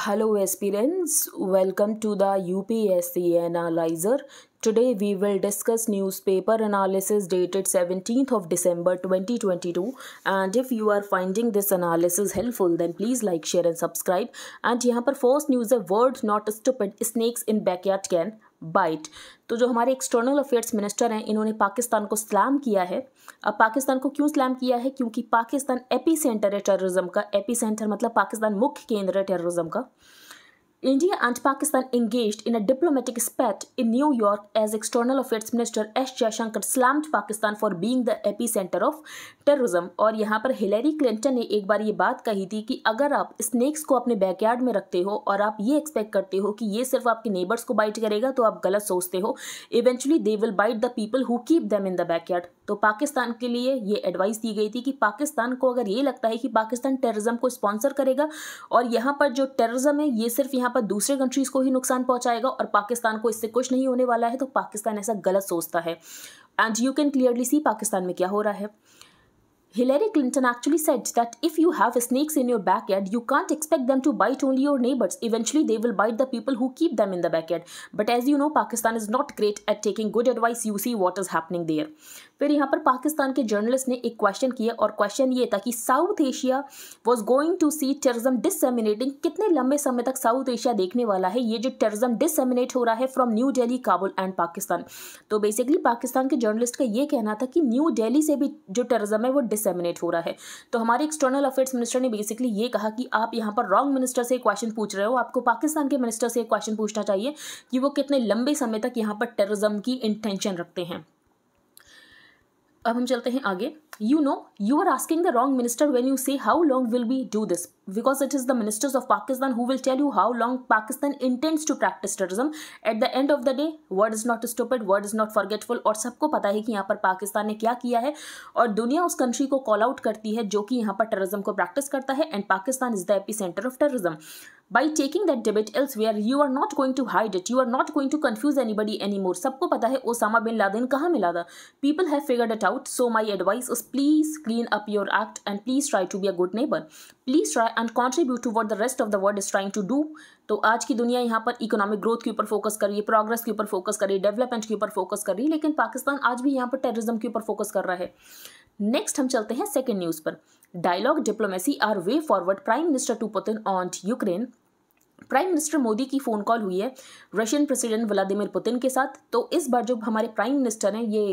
Hello aspirants, welcome to the UPSC Analyzer. Today we will discuss newspaper analysis dated 17th of December 2022 and if you are finding this analysis helpful then please like, share and subscribe and here, पर first news a word not stupid snakes in backyard can bite तो जो हमारे external affairs minister हैं इन्होंने पाकिस्तान को slam किया है अब पाकिस्तान को क्यों स्लैम किया है क्योंकि पाकिस्तान एपी सेंटर है टेररिज्म का एपी सेंटर मतलब पाकिस्तान मुख्य केंद्र है टेररिज्म का India and Pakistan engaged in a diplomatic spat in New York as External Affairs Minister S. Jaishankar slammed Pakistan for being the epicenter of terrorism और यहाँ पर हिलेरी क्लिंटन ने एक बार ये बात कही थी कि अगर आप स्नेक्स को अपने बैकयार्ड में रखते हो और आप ये एक्सपेक्ट करते हो कि ये सिर्फ आपके नेबर्स को बाइट करेगा तो आप गलत सोचते हो eventually they will bite the people who keep them in the backyard तो पाकिस्तान के लिए ये एडवाइस दी गई थी कि पाकिस्तान को अगर ये लगता है कि पाकिस्तान टेररिज्म को स्पॉन्सर करेगा और यहाँ पर जो टेररिज्म है ये सिर्फ यहाँ पर दूसरे कंट्रीज़ को ही नुकसान पहुंचाएगा और पाकिस्तान को इससे कुछ नहीं होने वाला है तो पाकिस्तान ऐसा गलत सोचता है and you can clearly see Pakistan में क्या हो रहा है Hillary Clinton actually said that if you have snakes in your backyard, you can't expect them to bite only your neighbors. Eventually, they will bite the people who keep them in the backyard. But as you know, Pakistan is not great at taking good advice. You see what is happening there. फिर यहाँ पर पाकिस्तान के journalist ने एक question किया और question ये था कि south Asia was going to see terrorism disseminating कितने लंबे समय तक साउथ एशिया देखने वाला है ये जो टेरिज्म डिसमिनेट हो रहा है from New Delhi Kabul and Pakistan तो बेसिकली पाकिस्तान के जर्नलिस्ट का ये कहना था कि न्यू डेली से भी जो टेरिज्म है वो डिस डिसेमिनेट हो रहा है तो हमारे एक्सटर्नल अफेयर्स मिनिस्टर ने बेसिकली ये कहा कि आप यहाँ पर रॉन्ग मिनिस्टर से क्वेश्चन पूछ रहे हो आपको पाकिस्तान के मिनिस्टर से क्वेश्चन पूछना चाहिए कि वो कितने लंबे समय तक यहाँ पर टेररिज्म की इंटेंशन रखते हैं अब हम चलते हैं आगे you know you are asking the wrong minister when you say how long will be do this because it is the ministers of Pakistan who will tell you how long Pakistan intends to practise terrorism at the end of the day world is not stupid world is not forgetful और सबको पता है कि यहाँ पर पाकिस्तान ने क्या किया है और दुनिया उस कंट्री को कॉल आउट करती है जो कि यहाँ पर टेरिज्म को प्रैक्टिस करता है and Pakistan is the epicentre of terrorism by taking that debate where you are not going to hide it you are not going to confuse anybody any more सबको पता है Osama bin Laden कहाँ मिला था people have figured it out so my advice is please clean up your act and please try to be a good neighbour please try and contribute to word the rest of the world is trying to do तो आज की दुनिया यहाँ पर economic growth के ऊपर focus कर रही है प्रोग्रेस के ऊपर फोकस कर रही है डेवलपमेंट के ऊपर फोकस कर रही है लेकिन पाकिस्तान आज भी यहाँ पर टेररिज्म के ऊपर फोकस कर रहा है नेक्स्ट हम चलते हैं सेकेंड न्यूज़ पर dialogue diplomacy are way forward prime minister to Putin on Ukraine prime minister Modi की फ़ोन कॉल हुई है रशियन प्रेसिडेंट व्लादिमीर पुतिन के साथ तो इस बार जो हमारे प्राइम मिनिस्टर हैं ये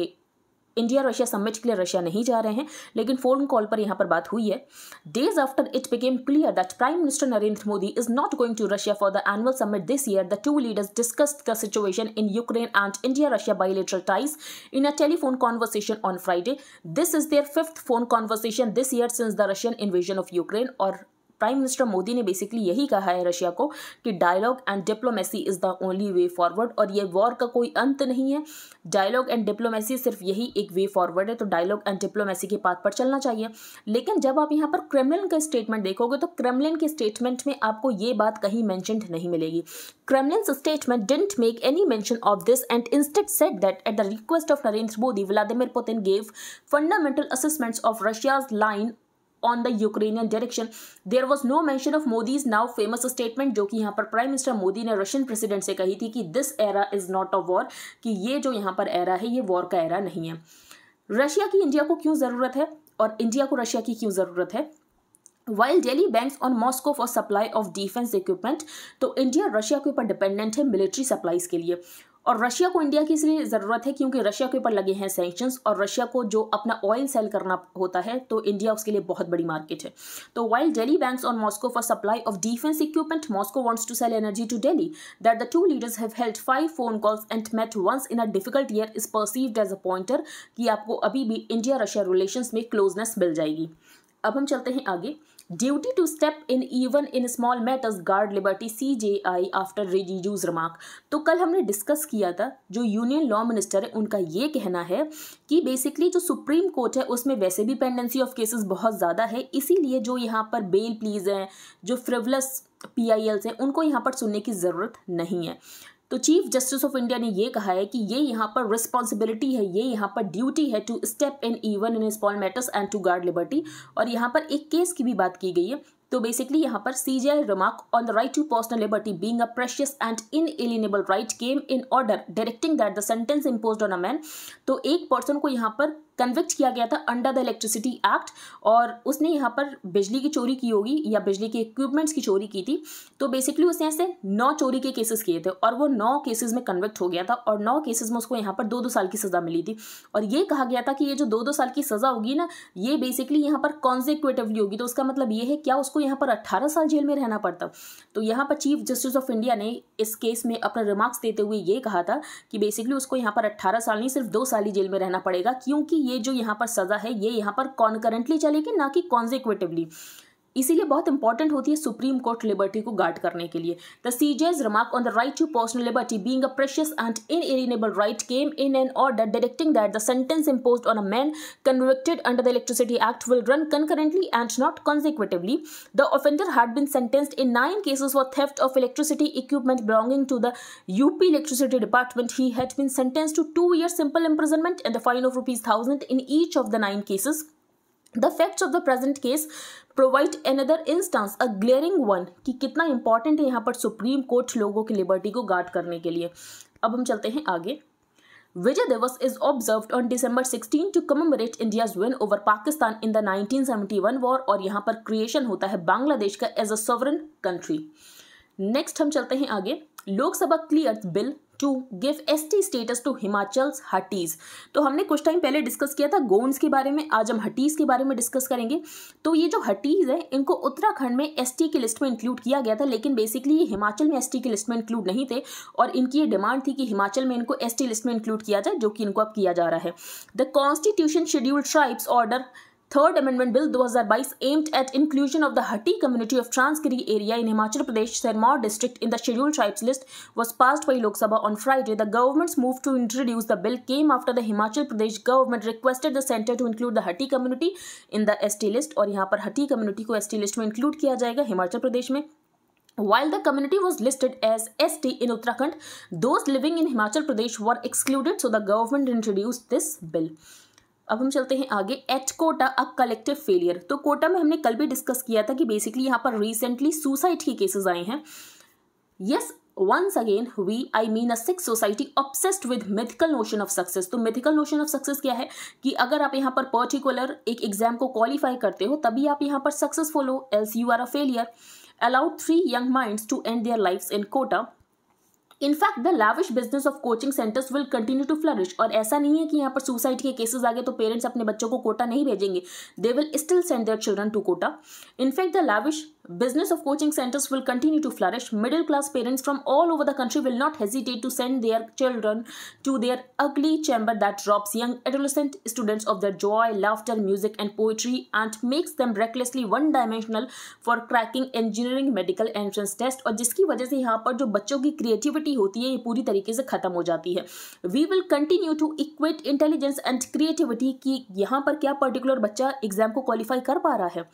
इंडिया रशिया समिट के लिए रशिया नहीं जा रहे हैं लेकिन फोन कॉल पर यहाँ पर बात हुई है days after it became clear that prime minister Narendra Modi is not going to Russia for the annual summit this year the two leaders discussed the situation in Ukraine and India Russia bilateral ties in a telephone conversation on Friday this is their fifth phone conversation this year since the Russian invasion of Ukraine और prime minister Modi ने basically यही कहा है Russia को कि dialogue and diplomacy is the only way forward और ये war का कोई अंत नहीं है डायलॉग एंड डिप्लोमेसी सिर्फ यही एक वे फॉरवर्ड है तो डायलॉग एंड डिप्लोमेसी के पाथ पर चलना चाहिए लेकिन जब आप यहाँ पर क्रेमलिन का स्टेटमेंट देखोगे तो क्रेमलिन के स्टेटमेंट में आपको ये बात कहीं मैंशन नहीं मिलेगी Kremlin statement didn't make any mention of this and instead said that at the request of Narendra Modi Vladimir Putin gave fundamental assessments of Russia's line on the Ukrainian direction. There was no mention of Modi's now famous statement जो कि यहाँ पर prime minister Modi ने Russian president से कही थी कि this era is not a war कि ये जो यहाँ पर एरा है ये वॉर का एरा नहीं है रशिया की इंडिया को क्यों ज़रूरत है और इंडिया को रशिया की क्यों ज़रूरत है while Delhi banks on Moscow for supply of defence equipment तो इंडिया रशिया के ऊपर डिपेंडेंट है मिलिट्री सप्लाईज के लिए और रशिया को इंडिया की इसलिए ज़रूरत है क्योंकि रशिया के ऊपर लगे हैं सैंक्शंस और रशिया को जो अपना ऑयल सेल करना होता है तो इंडिया उसके लिए बहुत बड़ी मार्केट है तो while Delhi banks on Moscow for supply of defence equipment Moscow wants to sell energy to Delhi that the two leaders have held five phone calls and met once in a difficult year is perceived as a pointer कि आपको अभी भी India Russia relations में closeness मिल जाएगी अब हम चलते हैं आगे Duty to step in even in small matters guard liberty C J I after Rijiju's remark तो कल हमने डिस्कस किया था जो यूनियन लॉ मिनिस्टर है उनका ये कहना है कि बेसिकली जो सुप्रीम कोर्ट है उसमें वैसे भी पेंडेंसी ऑफ केसेस बहुत ज़्यादा है इसीलिए जो यहाँ पर बेल प्लीज हैं जो फ्रिवलस पी आई एल्स हैं उनको यहाँ पर सुनने की ज़रूरत नहीं है तो चीफ जस्टिस ऑफ इंडिया ने यह कहा है कि ये यहां पर रिस्पॉन्सिबिलिटी है ये यहां पर ड्यूटी है to step in even in small matters and to guard liberty और यहां पर एक केस की भी बात की गई है तो बेसिकली यहां पर CGI remark on the right to personal liberty being a precious and in एलिनेबल right came in order directing that the sentence impose on a man तो एक पर्सन को यहाँ पर कन्विक्ट किया गया था अंडर द इलेक्ट्रिसिटी एक्ट और उसने यहाँ पर बिजली की चोरी की होगी या बिजली के इक्विपमेंट्स की चोरी की थी तो बेसिकली उसने ऐसे नौ चोरी के केसेस किए थे और वो नौ केसेस में कन्विक्ट हो गया था और नौ केसेस में उसको यहाँ पर दो दो साल की सज़ा मिली थी और ये कहा गया था कि ये जो दो दो साल की सज़ा होगी ना ये बेसिकली यहाँ पर कॉन्जिक्वेटिवली होगी तो उसका मतलब ये है क्या उसको यहाँ पर अट्ठारह साल जेल में रहना पड़ता तो यहाँ पर चीफ जस्टिस ऑफ इंडिया ने इस केस में अपना रिमार्क्स देते हुए ये कहा था कि बेसिकली उसको यहाँ पर अट्ठारह साल नहीं सिर्फ दो साल ही जेल में रहना पड़ेगा क्योंकि ये जो यहाँ पर सज़ा है ये यहाँ पर कॉन्करेंटली चलेगी ना कि कॉन्जिक्वेटिवली इसीलिए बहुत इंपॉर्टेंट होती है सुप्रीम कोर्ट लिबर्टी को गार्ड करने के लिए the CJ's remark on the right to personal liberty being a precious and inalienable right came in an order directing that the sentence imposed on a man convicted under the Electricity Act will run concurrently and not consecutively. The offender had been sentenced in nine cases for theft of electricity equipment belonging to the UP Electricity Department. He had been sentenced to two years simple imprisonment and a fine of rupees thousand in each of the nine cases. The facts of the present case provide another instance a glaring one कि कितना important है यहाँ पर supreme court लोगों की liberty को guard करने के लिए अब हम चलते हैं आगे Vijay Divas is observed on December 16 to commemorate India's win over Pakistan in the 1971 war और यहाँ पर क्रिएशन होता है बांग्लादेश का as a sovereign country next हम चलते हैं आगे Lok Sabha clear bill to give ST status to Himachal's Hattis तो हमने कुछ टाइम पहले डिस्कस किया था गोन्स के बारे में आज हम हटीज़ के बारे में डिस्कस करेंगे तो ये जो हटीज़ है इनको उत्तराखंड में एस टी की लिस्ट में इंक्लूड किया गया था लेकिन बेसिकली ये हिमाचल में एस टी की लिस्ट में इंक्लूड नहीं थे और इनकी ये डिमांड थी कि हिमाचल में इनको एस टी लिस्ट में इंक्लूड किया जाए जो कि इनको अब किया जा रहा है the constitution scheduled tribes order Third Amendment Bill 2022 aimed at inclusion of the Hatti community of Transkiri area in Himachal Pradesh Sarmaur district in the scheduled tribes list was passed by Lok Sabha on Friday. The government's move to introduce the bill came after the Himachal Pradesh government requested the center to include the Hatti community in the ST list. और यहाँ पर हटी community को ST list में include किया जाएगा Himachal Pradesh में While the community was listed as ST in Uttarakhand, those living in Himachal Pradesh were excluded, so the government introduced this bill. अब हम चलते हैं आगे at Kota a collective failure तो कोटा में हमने कल भी डिस्कस किया था कि बेसिकली यहाँ पर रिसेंटली सुसाइड के केसेस आए हैं yes once again we I mean a sick society obsessed with mythical notion of success तो मिथिकल नोशन ऑफ सक्सेस क्या है कि अगर आप यहाँ पर पर्टिकुलर एक एग्जाम को क्वालिफाई करते हो तभी आप यहाँ पर सक्सेसफुल हो else you are a failure allowed three young minds to end their lives in Kota in fact the lavish business of coaching centres will continue to flourish और ऐसा नहीं है कि यहाँ पर सुसाइड के केसेस आ गए तो पेरेंट्स अपने बच्चों को कोटा नहीं भेजेंगे they will still send their children to Kota in fact the lavish business of coaching centres will continue to flourish middle class parents from all over the country will not hesitate to send their children to their ugly chamber that drops young adolescent students of the joy laughter music and poetry and makes them recklessly one dimensional for cracking engineering medical entrance test और जिसकी वजह से यहाँ पर जो बच्चों की creativity equity होती है ये पूरी तरीके से खत्म हो जाती है we will continue to equate intelligence and creativity कि यहाँ पर क्या पर्टिकुलर बच्चा एग्जाम को क्वालिफाई कर पा रहा है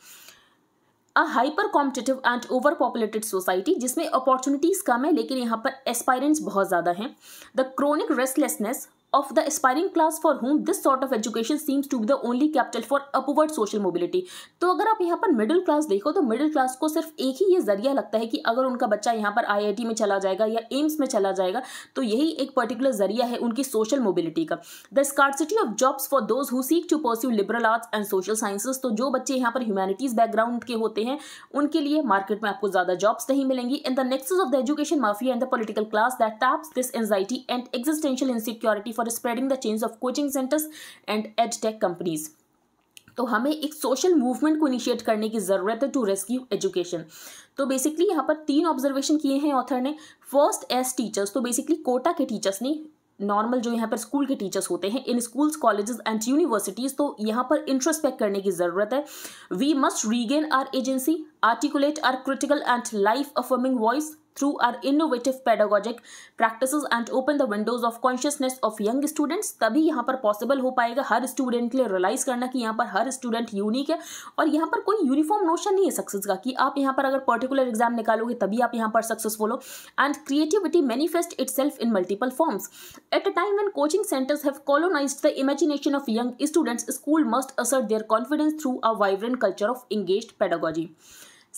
a hyper competitive and over populated society जिसमें अपॉर्चुनिटीज़ कम है लेकिन यहाँ पर एस्पायरेंट्स बहुत ज़्यादा हैं the chronic restlessness of the aspiring class for whom this sort of education seems to be the only capital for upward social mobility तो अगर आप यहाँ पर मिडिल क्लास देखो तो मिडिल क्लास को सिर्फ एक ही ये जरिया लगता है कि अगर उनका बच्चा यहाँ पर आईआईटी में चला जाएगा या एम्स में चला जाएगा तो यही एक पर्टिकुलर जरिया है उनकी सोशल मोबिलिटी का the scarcity of jobs for those who seek to pursue liberal arts and social sciences तो जो बच्चे यहाँ पर ह्यूमैनिटीज़ बैकग्राउंड के होते हैं उनके लिए मार्केट में आपको ज़्यादा जॉब्स नहीं मिलेंगी in the nexus of the education mafia and the political class that taps this anxiety and existential insecurity for spreading the chain of coaching centres and edtech companies तो हमें एक social movement को initiate करने की ज़रूरत है to rescue education तो बेसिकली यहाँ पर तीन ऑब्जर्वेशन किए हैं ऑथर ने फर्स्ट एज टीचर्स तो बेसिकली कोटा के टीचर्स ने नॉर्मल जो यहाँ पर स्कूल के टीचर्स होते हैं in schools colleges and universities तो यहाँ पर इंट्रोस्पेक्ट करने की ज़रूरत है we must regain our agency articulate our critical and life affirming voice through our innovative pedagogic practices and open the windows of consciousness of young students तभी यहाँ पर possible हो पाएगा हर student के लिए realize करना कि यहाँ पर हर student unique है और यहाँ पर कोई uniform notion नहीं है success का कि आप यहाँ पर अगर particular exam निकालोगे तभी आप यहाँ पर successful हो and creativity manifest itself in multiple forms at a time when coaching centers have colonized the imagination of young students school must assert their confidence through a vibrant culture of engaged pedagogy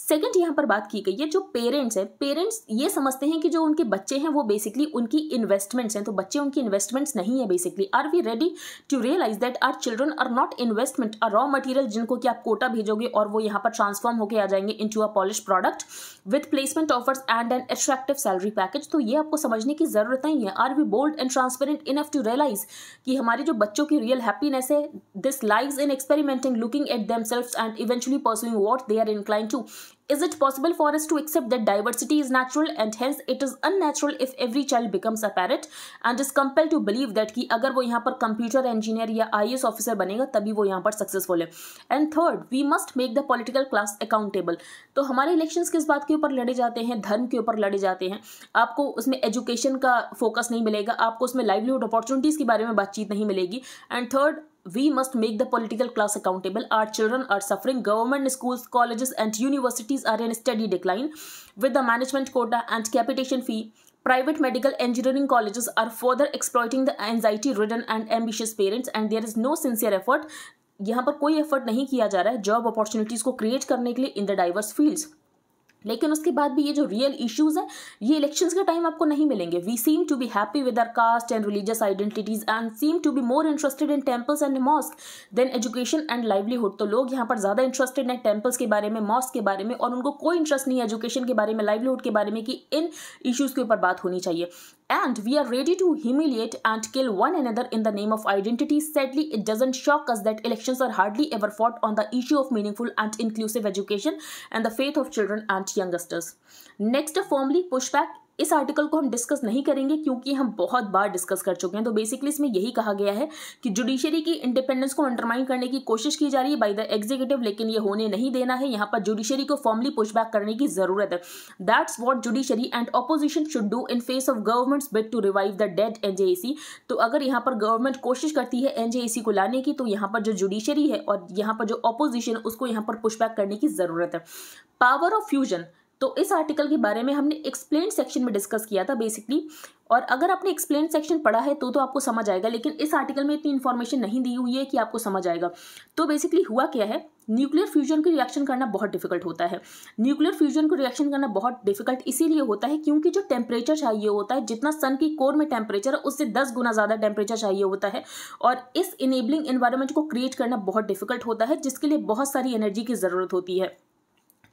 second यहाँ पर बात की गई है जो parents हैं parents ये समझते हैं कि जो उनके बच्चे हैं वो बेसिकली उनकी इन्वेस्टमेंट्स हैं तो बच्चे उनकी इन्वेस्टमेंट्स नहीं है basically are we ready to realise that our children are not investment our raw material जिनको कि आप कोटा भेजोगे और वो यहाँ पर ट्रांसफॉर्म होकर आ जाएंगे into a polish product with placement offers and an attractive salary package तो ये आपको समझने की जरूरत नहीं है are we bold and transparent enough to realise कि हमारे जो बच्चों की रियल हैप्पीनेस है this lies in experimenting looking at them self and eventually pursuing what they are incline to is it possible for us to accept accept diversity is natural and and it is an unnatural if every child becomes a parrot and is compelled to believe that कि अगर वो यहाँ पर computer engineer या आई officer बनेगा तभी वो यहाँ पर सक्सेसफुल है and third we must make the political class accountable तो हमारे इलेक्शन किस बात के ऊपर लड़े जाते हैं धर्म के ऊपर लड़े जाते हैं आपको उसमें एजुकेशन का फोकस नहीं मिलेगा आपको उसमें लाइवलीहुड अपॉर्चुनिटीज़ के बारे में बातचीत नहीं मिलेगी and third we must make the political class accountable our children are suffering government schools colleges and universities are in steady decline with the management quota and capitation fee private medical engineering colleges are further exploiting the anxiety ridden and ambitious parents and there is no sincere effort यहाँ पर कोई effort नहीं किया जा रहा है job opportunities को create करने के लिए इन द डाइवर्स फील्ड्स लेकिन उसके बाद भी ये जो रियल इश्यूज हैं ये इलेक्शंस के टाइम आपको नहीं मिलेंगे we seem to be happy with our caste and religious identities and seem to be more interested in temples and mosque than education and livelihood तो लोग यहाँ पर ज़्यादा इंटरेस्टेड हैं टेम्पल्स के बारे में मॉस्क के बारे में और उनको कोई इंटरेस्ट नहीं है एजुकेशन के बारे में लाइवलीहुड के बारे में कि इन इशूज़ के ऊपर बात होनी चाहिए and we are ready to humiliate and kill one another in the name of identity. Sadly, it doesn't shock us that elections are hardly ever fought on the issue of meaningful and inclusive education and the faith of children and youngsters. Next, firmly pushback. इस article को हम discuss नहीं करेंगे क्योंकि हम बहुत बार discuss कर चुके हैं तो बेसिकली इसमें यही कहा गया है कि जुडिशरी की इंडिपेंडेंस को अंडरमाइन करने की कोशिश की जा रही है बाई द एग्जीक्यूटिव लेकिन ये होने नहीं देना है यहाँ पर जुडिशरी को फॉर्मली पुशबैक करने की जरूरत है that's what judiciary and opposition should do in face of government's bid to revive the dead an तो अगर यहाँ पर गवर्नमेंट कोशिश करती है एन को लाने की तो यहाँ पर जो जुडिशरी है और यहाँ पर जो ऑपोजिशन उसको यहाँ पर पुशबैक करने की जरूरत है पावर ऑफ फ्यूजन तो इस आर्टिकल के बारे में हमने एक्सप्लेन सेक्शन में डिस्कस किया था बेसिकली और अगर आपने एक्सप्लेन सेक्शन पढ़ा है तो तो आपको समझ आएगा लेकिन इस आर्टिकल में इतनी इन्फॉर्मेशन नहीं दी हुई है कि आपको समझ आएगा तो बेसिकली हुआ क्या है न्यूक्लियर फ्यूजन की रिएक्शन करना बहुत डिफिकल्ट होता है न्यूक्लियर फ्यूजन को रिएक्शन करना बहुत डिफिकल्ट इसीलिए होता है क्योंकि जो टेम्परेचर चाहिए होता है जितना सन की कोर में टेम्परेचर है उससे दस गुना ज़्यादा टेम्परेचर चाहिए होता है और इस इनेबलिंग इन्वायरमेंट को क्रिएट करना बहुत डिफिकल्ट होता है जिसके लिए बहुत सारी एनर्जी की ज़रूरत होती है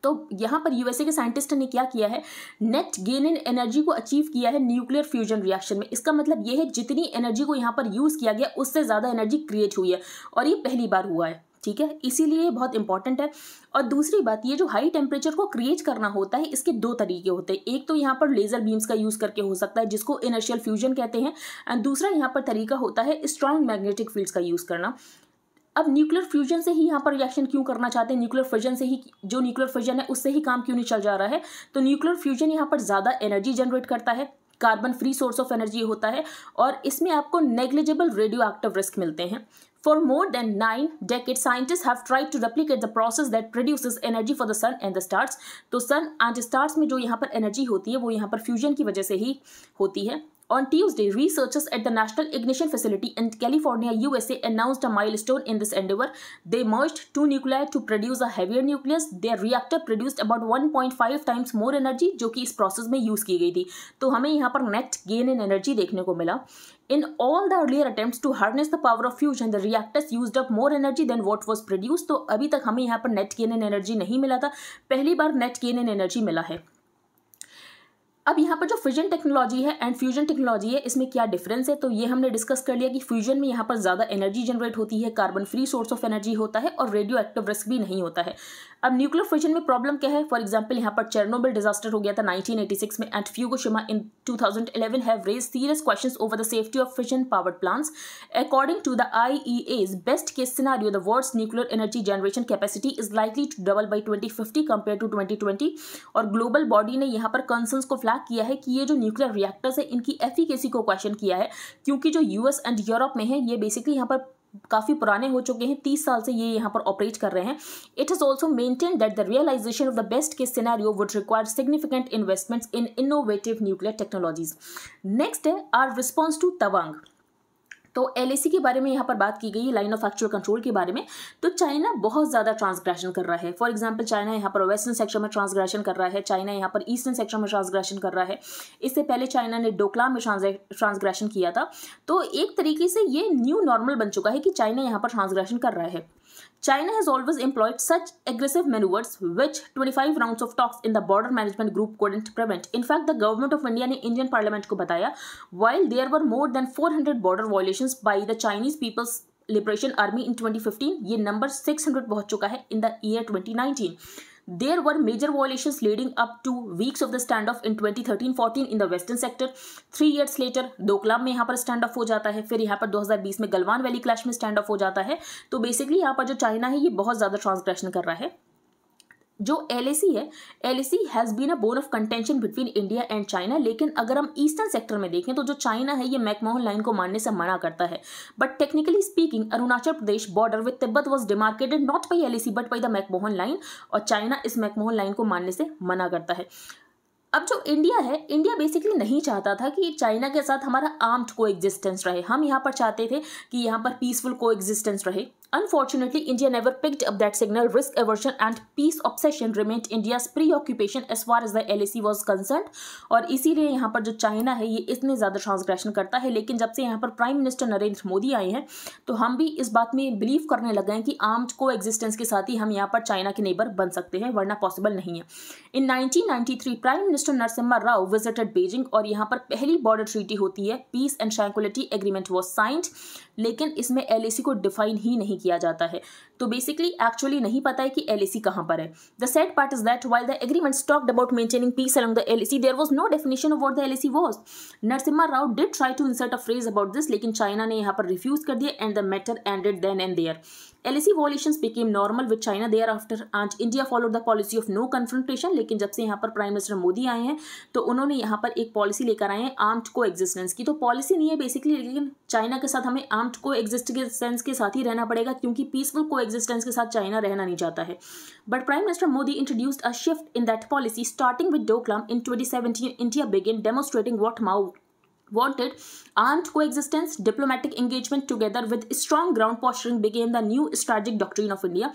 तो यहाँ पर यूएसए के साइंटिस्ट ने क्या किया है नेट गेन इन एनर्जी को अचीव किया है न्यूक्लियर फ्यूजन रिएक्शन में इसका मतलब यह है जितनी एनर्जी को यहाँ पर यूज़ किया गया उससे ज़्यादा एनर्जी क्रिएट हुई है और ये पहली बार हुआ है ठीक है इसीलिए ये बहुत इंपॉर्टेंट है और दूसरी बात ये जो हाई टेम्परेचर को क्रिएट करना होता है इसके दो तरीके होते हैं एक तो यहाँ पर लेज़र बीम्स का यूज़ करके हो सकता है जिसको इनर्शियल फ्यूजन कहते हैं एंड दूसरा यहाँ पर तरीका होता है स्ट्रॉन्ग मैग्नेटिक फील्ड्स का यूज़ करना अब न्यूक्लियर फ्यूजन से ही यहाँ पर रिएक्शन क्यों करना चाहते हैं न्यूक्लियर फ्यूजन से ही जो न्यूक्लियर फ्यूजन है उससे ही काम क्यों नहीं चल जा रहा है तो न्यूक्लियर फ्यूजन यहाँ पर ज़्यादा एनर्जी जनरेट करता है carbon free source of energy होता है और इसमें आपको नेग्लिजिबल रेडियो एक्टिव रिस्क मिलते हैं for more than nine decades scientists have tried to replicate the process that produce energy for the sun and the stars तो सन एंड स्टार्स में जो यहाँ पर एनर्जी होती है वो यहाँ पर फ्यूजन की वजह से ही होती है On Tuesday, researchers at the National Ignition Facility in California, USA announced a milestone in this endeavor. They merged two nuclei to produce a heavier nucleus. Their reactor produced about 1.5 times more energy जो कि इस process में use की गई थी तो हमें यहाँ पर नेट गेन इन एनर्जी देखने को मिला In all the earlier attempts to harness the power of fusion, the reactors used up more energy than what was produced. तो अभी तक हमें यहाँ पर net gain in energy नहीं मिला था पहली बार net gain in energy मिला है अब यहाँ पर जो फ्यूजन टेक्नोलॉजी है एंड फ्यूजन टेक्नोलॉजी है इसमें क्या डिफरेंस है तो ये हमने डिस्कस कर लिया कि फ्यूजन में यहाँ पर ज़्यादा एनर्जी जनरेट होती है carbon free source of energy होता है और रेडियो एक्टिव रिस्क भी नहीं होता है अब न्यूक्लियर फ्यूजन में प्रॉब्लम क्या है फॉर एग्जाम्पल यहाँ पर चेरनोबल डिजास्टर हो गया था नाइनटीन में एंड शिमा in 2011 have raise serious question over the safety of fusion power plants according to the I best case case the the nuclear energy generation capacity is likely to double by twenty fifty compare to twenty और global body ने यहाँ पर concerns को flag किया है कि ये जो न्यूक्लियर रिएक्टर्स है इनकी एफिकेसी को क्वेश्चन किया है क्योंकि जो यूएस एंड यूरोप में है ये बेसिकली यहाँ पर काफ़ी पुराने हो चुके हैं तीस साल से ये यहाँ पर ऑपरेट कर रहे हैं it is also maintain that the realisation of the best case scenario would require significant investments in innovative nuclear technologies next है आर रिस्पॉन्स टू तवांग तो एल के बारे में यहाँ पर बात की गई है लाइन ऑफ एक्चुअल कंट्रोल के बारे में तो चाइना बहुत ज़्यादा ट्रांसग्रेशन कर रहा है फॉर एग्जाम्पल चाइना यहाँ पर वेस्टर्न सेक्शन में ट्रांसग्रेशन कर रहा है चाइना यहाँ पर ईस्टर्न सेक्शन में ट्रांसग्रेशन कर रहा है इससे पहले चाइना ने डोकला में ट्रांसग्रेशन किया था तो एक तरीके से ये न्यू नॉर्मल बन चुका है कि चाइना यहाँ पर ट्रांसग्रेशन कर रहा है China has always employed such aggressive maneuvers which 25 rounds of talks in the border management group couldn't prevent. In fact, the government of India ne Indian parliament ko bataya, while there were more than 400 border violations by the Chinese People's liberation army in 2015 ये number 600 पहुंच चुका है in the year 2019 there were major violations leading up to weeks of the standoff in 2013-14 in the western sector three years later Doklam में यहाँ पर stand standoff हो जाता है फिर यहाँ पर 2020 में गलवान वैली क्लैश में स्टैंड ऑफ हो जाता है तो बेसिकली यहाँ पर जो चाइना है ये बहुत ज़्यादा ट्रांसग्रेशन कर रहा है जो एल है L has been a bone of contention between India and China लेकिन अगर हम ईस्टर्न सेक्टर में देखें तो जो चाइना है ये मैकमोहन लाइन को मानने से मना करता है but technically speaking Arunachal Pradesh border with Tibet was demarcated not by L but by the McMahon line और चाइना इस मैकमोहन लाइन को मानने से मना करता है अब जो इंडिया है इंडिया बेसिकली नहीं चाहता था कि चाइना के साथ हमारा आर्म्ड को रहे हम यहाँ पर चाहते थे कि यहाँ पर पीसफुल को रहे Unfortunately, India never picked up that signal. Risk aversion and peace obsession remained India's preoccupation as far as the LAC was concerned. और इसीलिए यहाँ पर जो चाइना है ये इतने ज़्यादा ट्रांसग्रेशन करता है लेकिन जब से यहाँ पर प्राइम मिनिस्टर नरेंद्र मोदी आए हैं तो हम भी इस बात में बिलीव करने लगे हैं कि आर्म्ड को एग्जिस्टेंस के साथ ही हम यहाँ पर चाइना के नेबर बन सकते हैं वरना पॉसिबल नहीं है in nineteen three prime minister Narasimha Rao visited Beijing और यहाँ पर पहली बॉर्डर ट्रीटी होती है peace and tranquillity agreement was signed लेकिन इसमें एल को डिफाइन ही नहीं नहीं किया जाता है तो बेसिकली एक्चुअली नहीं पता है कि एल ए कहाँ पर है the sad part is that while the agreement talked about maintaining peace along the L there was no definition of what the L A was Narasimha Rao did try to insert a phrase about this लेकिन China ने यहाँ पर refuse कर दिया and the matter ended then and there LAC violation became normal with China thereafter आज India followed the policy of no confrontation लेकिन जब से यहाँ पर प्राइम मिनिस्टर मोदी आए हैं तो उन्होंने यहाँ पर एक पॉलिसी लेकर आए हैं आर्म्ड को एग्जिस्टेंस की तो पॉलिसी नहीं है बेसिकली लेकिन चाइना के साथ हमें आर्म्ड को एग्जिस्टेंस के साथ ही रहना पड़ेगा क्योंकि पीसफुल को एग्जिस्टेंस के साथ चाइना रहना नहीं चाहता है but prime minister Modi introduced a shift in that policy starting with Doklam in 2017 India began demonstrating what Mao armed को coexistence diplomatic engagement together with strong ground posturing became the new strategic doctrine of India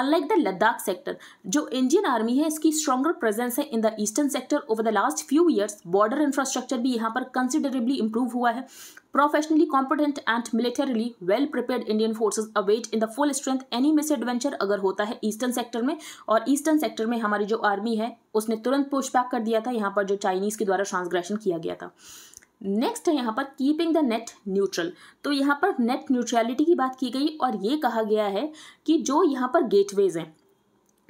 unlike the Ladakh sector जो Indian army है इसकी stronger presence है in the eastern sector over the last few years border infrastructure भी यहाँ पर considerably improve हुआ है professionally competent and militarily well prepared Indian forces await in the full strength any misadventure अगर होता है eastern sector में और ईस्टर्न सेक्टर में हमारी जो आर्मी है उसने तुरंत पुश बैक कर दिया था यहाँ पर जो चाइनीज़ के द्वारा ट्रांसग्रेशन किया गया था नेक्स्ट है यहाँ पर कीपिंग द नेट न्यूट्रल तो यहाँ पर नेट न्यूट्रलिटी की बात की गई और ये कहा गया है कि जो यहाँ पर गेटवेज हैं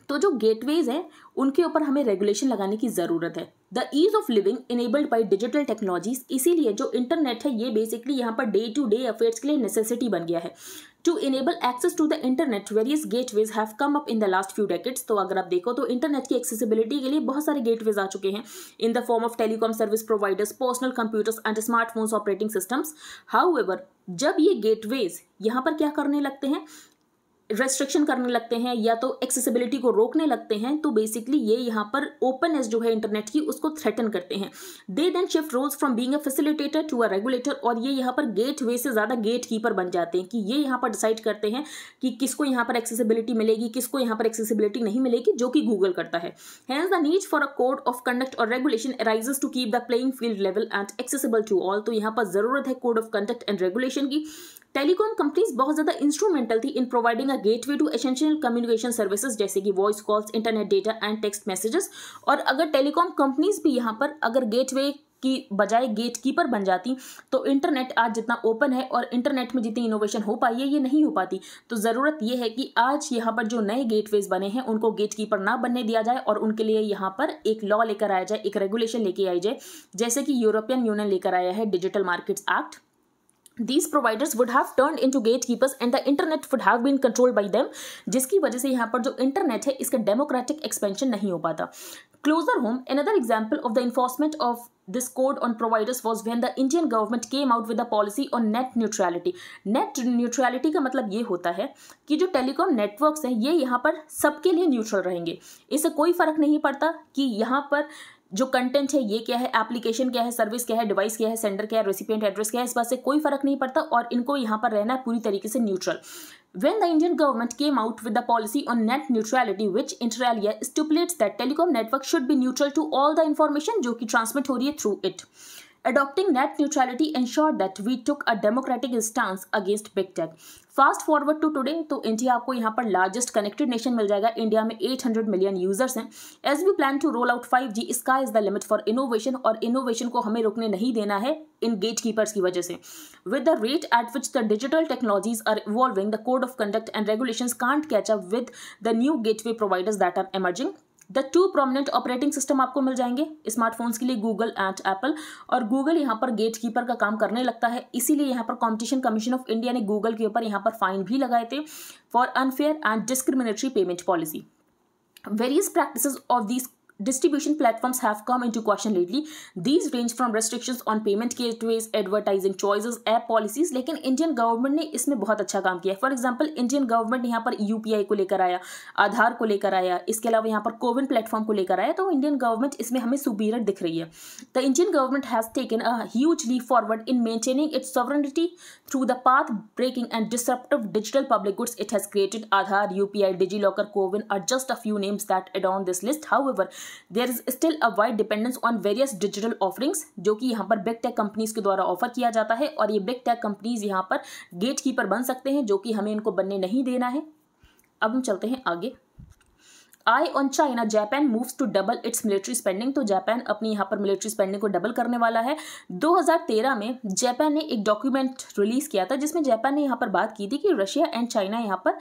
तो जो गेटवेज हैं उनके ऊपर हमें रेगुलेशन लगाने की ज़रूरत है the ease of living enabled by digital technologies इसीलिए जो इंटरनेट है ये बेसिकली यहाँ per day to day affairs के लिए नेसेसिटी बन गया है to enable access to the internet various gateways have come up in the last few decades तो अगर आप देखो तो इंटरनेट की एक्सेसिबिलिटी के लिए बहुत सारे गेटवेज आ चुके हैं in the form of telecom service providers personal computers and smartphones operating systems how जब ये गेटवेज यहाँ पर क्या करने लगते हैं रेस्ट्रिक्शन करने लगते हैं या तो एक्सेसिबिलिटी को रोकने लगते हैं तो बेसिकली ये यहाँ पर ओपननेस जो है इंटरनेट की उसको थ्रेटन करते हैं they then shift roles from being a facilitator to a regulator और ये यहाँ पर गेट वे से ज़्यादा गेट कीपर बन जाते हैं कि ये यहाँ पर डिसाइड करते हैं कि किसको यहाँ पर एक्सेसिबिलिटी मिलेगी किसको यहाँ पर एक्सेसिबिलिटी नहीं मिलेगी जो कि गूगल करता है hence the need for a code of conduct और regulation arises to keep the playing field level and accessible to all तो यहाँ पर ज़रूरत है code of conduct and regulation की टेलीकॉम कंपनीज बहुत ज़्यादा इंस्ट्रूमेंटल थी in providing a gateway to essential communication services जैसे कि voice calls internet data and text messages और अगर टेलीकॉम कंपनीज भी यहाँ पर अगर गेटवे की बजाय गेट कीपर बन जाती तो इंटरनेट आज जितना ओपन है और इंटरनेट में जितनी इनोवेशन हो पाई है ये नहीं हो पाती तो ज़रूरत ये है कि आज यहाँ पर जो नए गेटवेज बने हैं उनको गेट कीपर ना बनने दिया जाए और उनके लिए यहाँ पर एक लॉ लेकर आया जाए एक रेगुलेशन लेके आई जाए जैसे कि यूरोपियन यूनियन लेकर आया है digital markets act these providers would have turned into gatekeepers and the internet would have been controlled by them जिसकी वजह से यहाँ पर जो internet है इसका democratic expansion नहीं हो पाता closer home another example of the enforcement of this code on providers was when the indian government came out with a policy on net neutrality net neutrality ka matlab ye hota hai ki jo telecom networks networks ye yahan par sabke liye neutral rahenge isse koi कोई nahi padta ki yahan par uh, जो content है ये क्या है application क्या है service क्या है डिवाइस क्या है सेंडर क्या है रेसिपियंट एड्रेस क्या है इस बात से कोई फर्क नहीं पड़ता और इनको यहाँ पर रहना पूरी तरीके से neutral when the indian government came out with the policy on net neutrality which inter alia stipulates that telecom network should be neutral to all the information जो कि transmit हो रही है through it adopting net neutrality ensured that we took a democratic stance against big tech fast forward to today तो India आपको यहाँ पर largest connected nation मिल जाएगा इंडिया में 800 मिलियन यूजर्स हैं as we plan to roll out five G इसका is the limit for innovation और innovation को हमें रोकने नहीं देना है इन गेट कीपर्स की वजह से with the rate at which the digital technologies are evolving the code of conduct and regulation can't catch up up with the new gateway providers that are emerging the two prominent operating system आपको मिल जाएंगे smartphones के लिए Google and Apple और Google यहाँ पर gate keeper का काम करने लगता है इसीलिए यहाँ पर कॉम्पिटिशन कमीशन ऑफ इंडिया ने गूगल के ऊपर यहाँ पर फाइन भी लगाए थे for unfair and discriminatory payment policy various practice of these distribution platforms have come into question lately. These range from restrictions on payment gateways, advertising choices, app policies. लेकिन Indian government ने इसमें बहुत अच्छा काम किया है फॉर एग्जाम्पल इंडियन गवर्नमेंट ने यहाँ पर यूपीआई को लेकर आया आधार को लेकर आया इसके अलावा यहाँ पर कोविन प्लेटफॉर्म को लेकर आया तो इंडियन गवर्नमेंट इसमें हमें सुपीरियर दिख रही है the Indian government has taken a huge leap forward in maintaining its sovereignty through the path breaking and disruptive digital public goods it has created Aadhaar UPI DigiLocker CoWIN are just a few names that add on this list however there is still a wide dependence on various digital offerings जो कि यहाँ पर big tech companies के द्वारा offer किया जाता है और ये बिग टेक कंपनीज यहाँ पर गेट कीपर बन सकते हैं जो कि हमें इनको बनने नहीं देना है अब हम चलते हैं आगे eye on China Japan moves to double its military spending तो जापान अपनी यहाँ पर मिलिट्री स्पेंडिंग को डबल करने वाला है 2013 में जापान ने एक डॉक्यूमेंट रिलीज किया था जिसमें जापान ने यहाँ पर बात की थी कि रशिया एंड चाइना यहाँ पर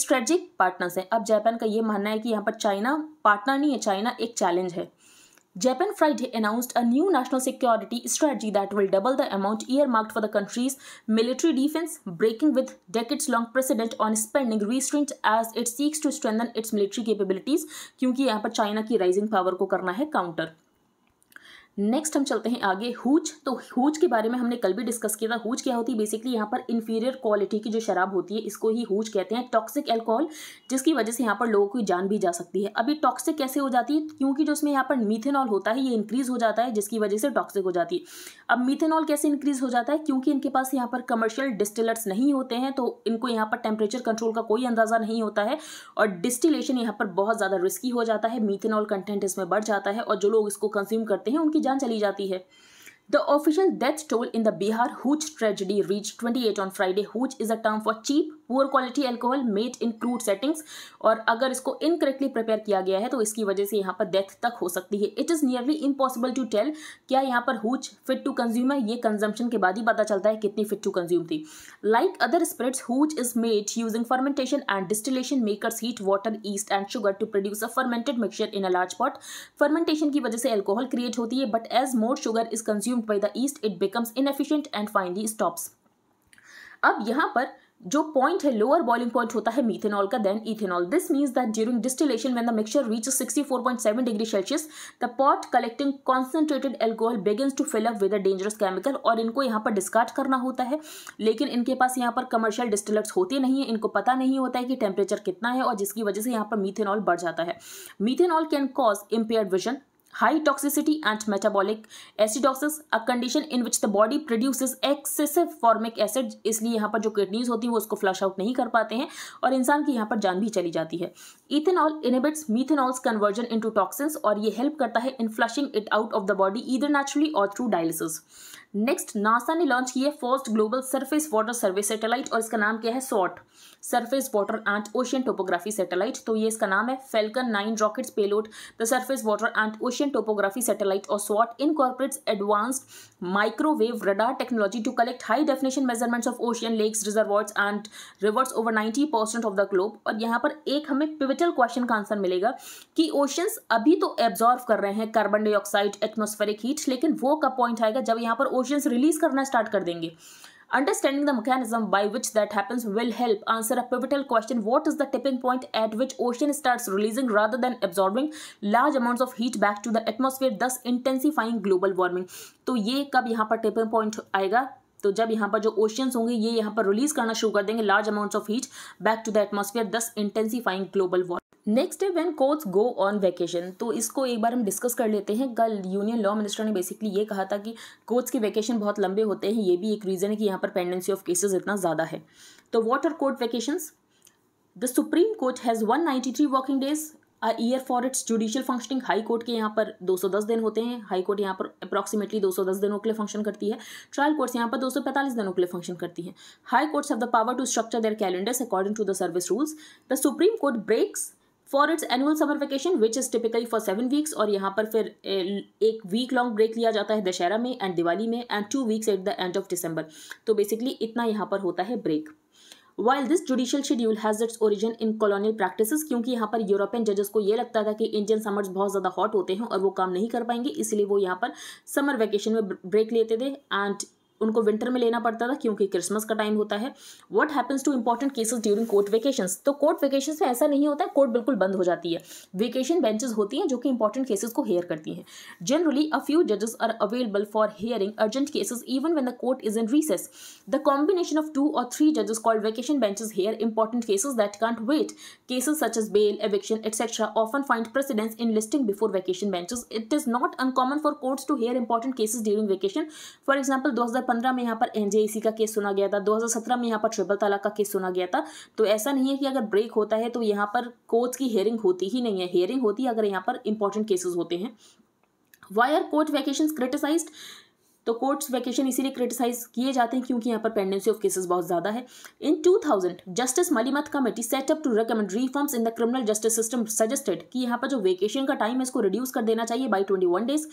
स्ट्रेटजिक पार्टनर्स हैं अब जापान का ये मानना है कि यहाँ पर चाइना पार्टनर नहीं है चाइना एक चैलेंज है Japan Friday announced a new national security strategy that will double the amount earmarked for the country's military defense, breaking with decades long precedent on spending restraint as it seeks to strengthen its military capabilities, क्योंकि यहाँ पर China की rising power को करना है counter. Next हम चलते हैं आगे हूच तो हूच के बारे में हमने कल भी डिस्कस किया था हूच क्या होती है बेसिकली यहाँ पर इन्फीरियर क्वालिटी की जो शराब होती है इसको ही हूच कहते हैं टॉक्सिक एल्कोहल जिसकी वजह से यहाँ पर लोगों की जान भी जा सकती है अभी टॉक्सिक कैसे हो जाती है क्योंकि जो उसमें यहाँ पर मीथेनॉल होता है ये इंक्रीज हो जाता है जिसकी वजह से टॉक्सिक हो जाती है अब मीथेनॉल कैसे इंक्रीज हो जाता है क्योंकि इनके पास यहाँ पर कमर्शियल डिस्टिलर्स नहीं होते हैं तो इनको यहाँ पर टेम्परेचर कंट्रोल का कोई अंदाज़ा नहीं होता है और डिस्टिलेशन यहाँ पर बहुत ज़्यादा रिस्की हो जाता है मीथेनॉल कंटेंट इसमें बढ़ जाता है और जो लोग इसको कंज्यूम करते हैं उनकी जान चली जाती है the official death toll in the Bihar hooch tragedy reach twenty eight on Friday hooch is a term for cheap poor quality alcohol made in crude settings और अगर इसको इनकरेक्टली प्रिपेयर किया गया है तो इसकी वजह से यहाँ पर डेथ तक हो सकती है it is nearly impossible to tell क्या यहाँ पर हुच फिट टू कंज्यूम है ये कंजम्पशन के बाद ही पता चलता है कितनी फिट टू कंज्यूम थी like other spirits hooch is made using fermentation and distillation makers heat water yeast and sugar to produce a fermented mixture in a large pot fermentation की वजह से एल्कोहल क्रिएट होती है but as more sugar is consumed by the yeast it becomes inefficient and finally stops अब यहाँ पर जो point है लोअर बॉइलिंग पॉइंट होता है मीथेनॉल का then ethanol this means that during distillation when the mixture reach 64.7 degree Celsius the pot collecting concentrated alcohol begin to fill up with a dangerous chemical और इनको यहाँ पर discard करना होता है लेकिन इनके पास यहाँ पर कमर्शियल डिस्टिलर्स होते नहीं है इनको पता नहीं होता है कि टेम्परेचर कितना है और जिसकी वजह से यहाँ पर मीथेनॉल बढ़ जाता है methanol can cause impair vision high toxicity and metabolic acidosis a condition in which the body produces excessive formic acid इसलिए यहाँ पर जो किडनीज होती है वो उसको फ्लश आउट नहीं कर पाते हैं और इंसान की यहाँ पर जान भी चली जाती है ethanol inhibits methanol's conversion into toxins और ये हेल्प करता है in flushing it out of the body either naturally और थ्रू डायलिसिस नेक्स्ट नासा ने लॉन्च किया first global surface water survey satellite और इसका नाम क्या है सॉट surface water and ocean topography satellite तो ये इसका नाम है Falcon nine rocket's payload the surface water and ocean topography satellite और सॉट in corporates advanced microwave radar technology to collect high definition measurements of ocean lakes reservoirs and rivers over ninety percent of the globe और यहाँ पर एक हमें pivotal question का answer मिलेगा कि ओशियंस अभी तो एब्जॉर्व कर रहे हैं कार्बन डाइऑक्साइड एटमोस्फेरिक हीट लेकिन वो कब पॉइंट आएगा जब यहाँ पर क्वेश्चन रिलीज करना स्टार्ट कर देंगे understanding the mechanism by which that happens will help answer a pivotal question what is the tipping point at which ocean start releasing rather than absorbing large amount of heat back to the atmosphere thus intensifying global warming तो ये कब यहाँ पर tipping point आएगा तो जब यहाँ पर जो ओशियंस होंगे ये यहाँ पर रिलीज करना शुरू कर देंगे large amount of heat back to the atmosphere thus intensifying global warming next है when courts go on vacation तो इसको एक बार हम डिस्कस कर लेते हैं कल यूनियन लॉ मिनिस्टर ने बेसिकली ये कहा था कि कोर्ट्स के वैकेशन बहुत लंबे होते हैं ये भी एक रीज़न है कि यहाँ पर पेंडेंसी ऑफ केसेस इतना ज़्यादा है तो what are court vacations the Supreme Court has one ninety three working days a year for its judicial functioning high court के यहाँ पर 210 दिन होते हैं हाई कोर्ट यहाँ पर अप्रॉक्सीमेटली 210 दिनों के लिए फंक्शन करती है ट्रायल कोर्ट्स यहाँ पर 245 दिनों के लिए फंक्शन करती हैं high courts have the power to structure their calendars according to the service rules the Supreme Court breaks for its annual summer vacation which is typically for seven weeks और यहाँ पर फिर एक वीक लॉन्ग ब्रेक लिया जाता है दशहरा में and Diwali में and two weeks at the end of December तो बेसिकली इतना यहाँ पर होता है break while this judicial schedule has its origin in colonial practice क्योंकि यहाँ पर यूरोपियन जजेस को ये लगता था कि इंडियन समर्स बहुत ज़्यादा हॉट होते हैं और वो काम नहीं कर पाएंगे इसलिए वो यहाँ पर समर वैकेशन में ब्रेक लेते थे एंड उनको विंटर में लेना पड़ता था क्योंकि क्रिसमस का टाइम होता है what happens to important cases during court vacation तो कोर्ट वेकेशन में ऐसा नहीं होता है कोर्ट बिल्कुल बंद हो जाती है वेकेशन बेंचेस होती हैं जो कि इंपॉर्टेंट केसेस को हेयर करती हैं जनरली अ फ्यू जजेस are available for hearing urgent cases even when the court is in recess the combination of two और थ्री जजेस called vacation benches hear important cases that can't wait cases such as bail eviction etcetera often find precedence in listing before vacation benches it is not uncommon for courts to hear important cases during vacation for example दो हज़ार 2015 में यहाँ पर एनजेईसी का case सुना गया था 2017 में यहाँ पर ट्रिपल तलाक का केस सुना गया था तो ऐसा नहीं है कि अगर ब्रेक होता है तो यहाँ पर कोर्ट की हेयरिंग होती ही नहीं है हेयरिंग होती है अगर यहाँ पर इंपॉर्टेंट केसेस होते हैं why are court vacation criticise तो कोर्ट्स वैकेशन इसीलिए क्रिटिसाइज किए जाते हैं क्योंकि यहाँ पर पेंडेंसी ऑफ केसेस बहुत ज्यादा है in 2000 justice Malimath committee set up to recommend reforms in the criminal justice system suggested कि यहाँ पर जो वैकेशन का टाइम है इसको रिड्यूस कर देना चाहिए by 21 days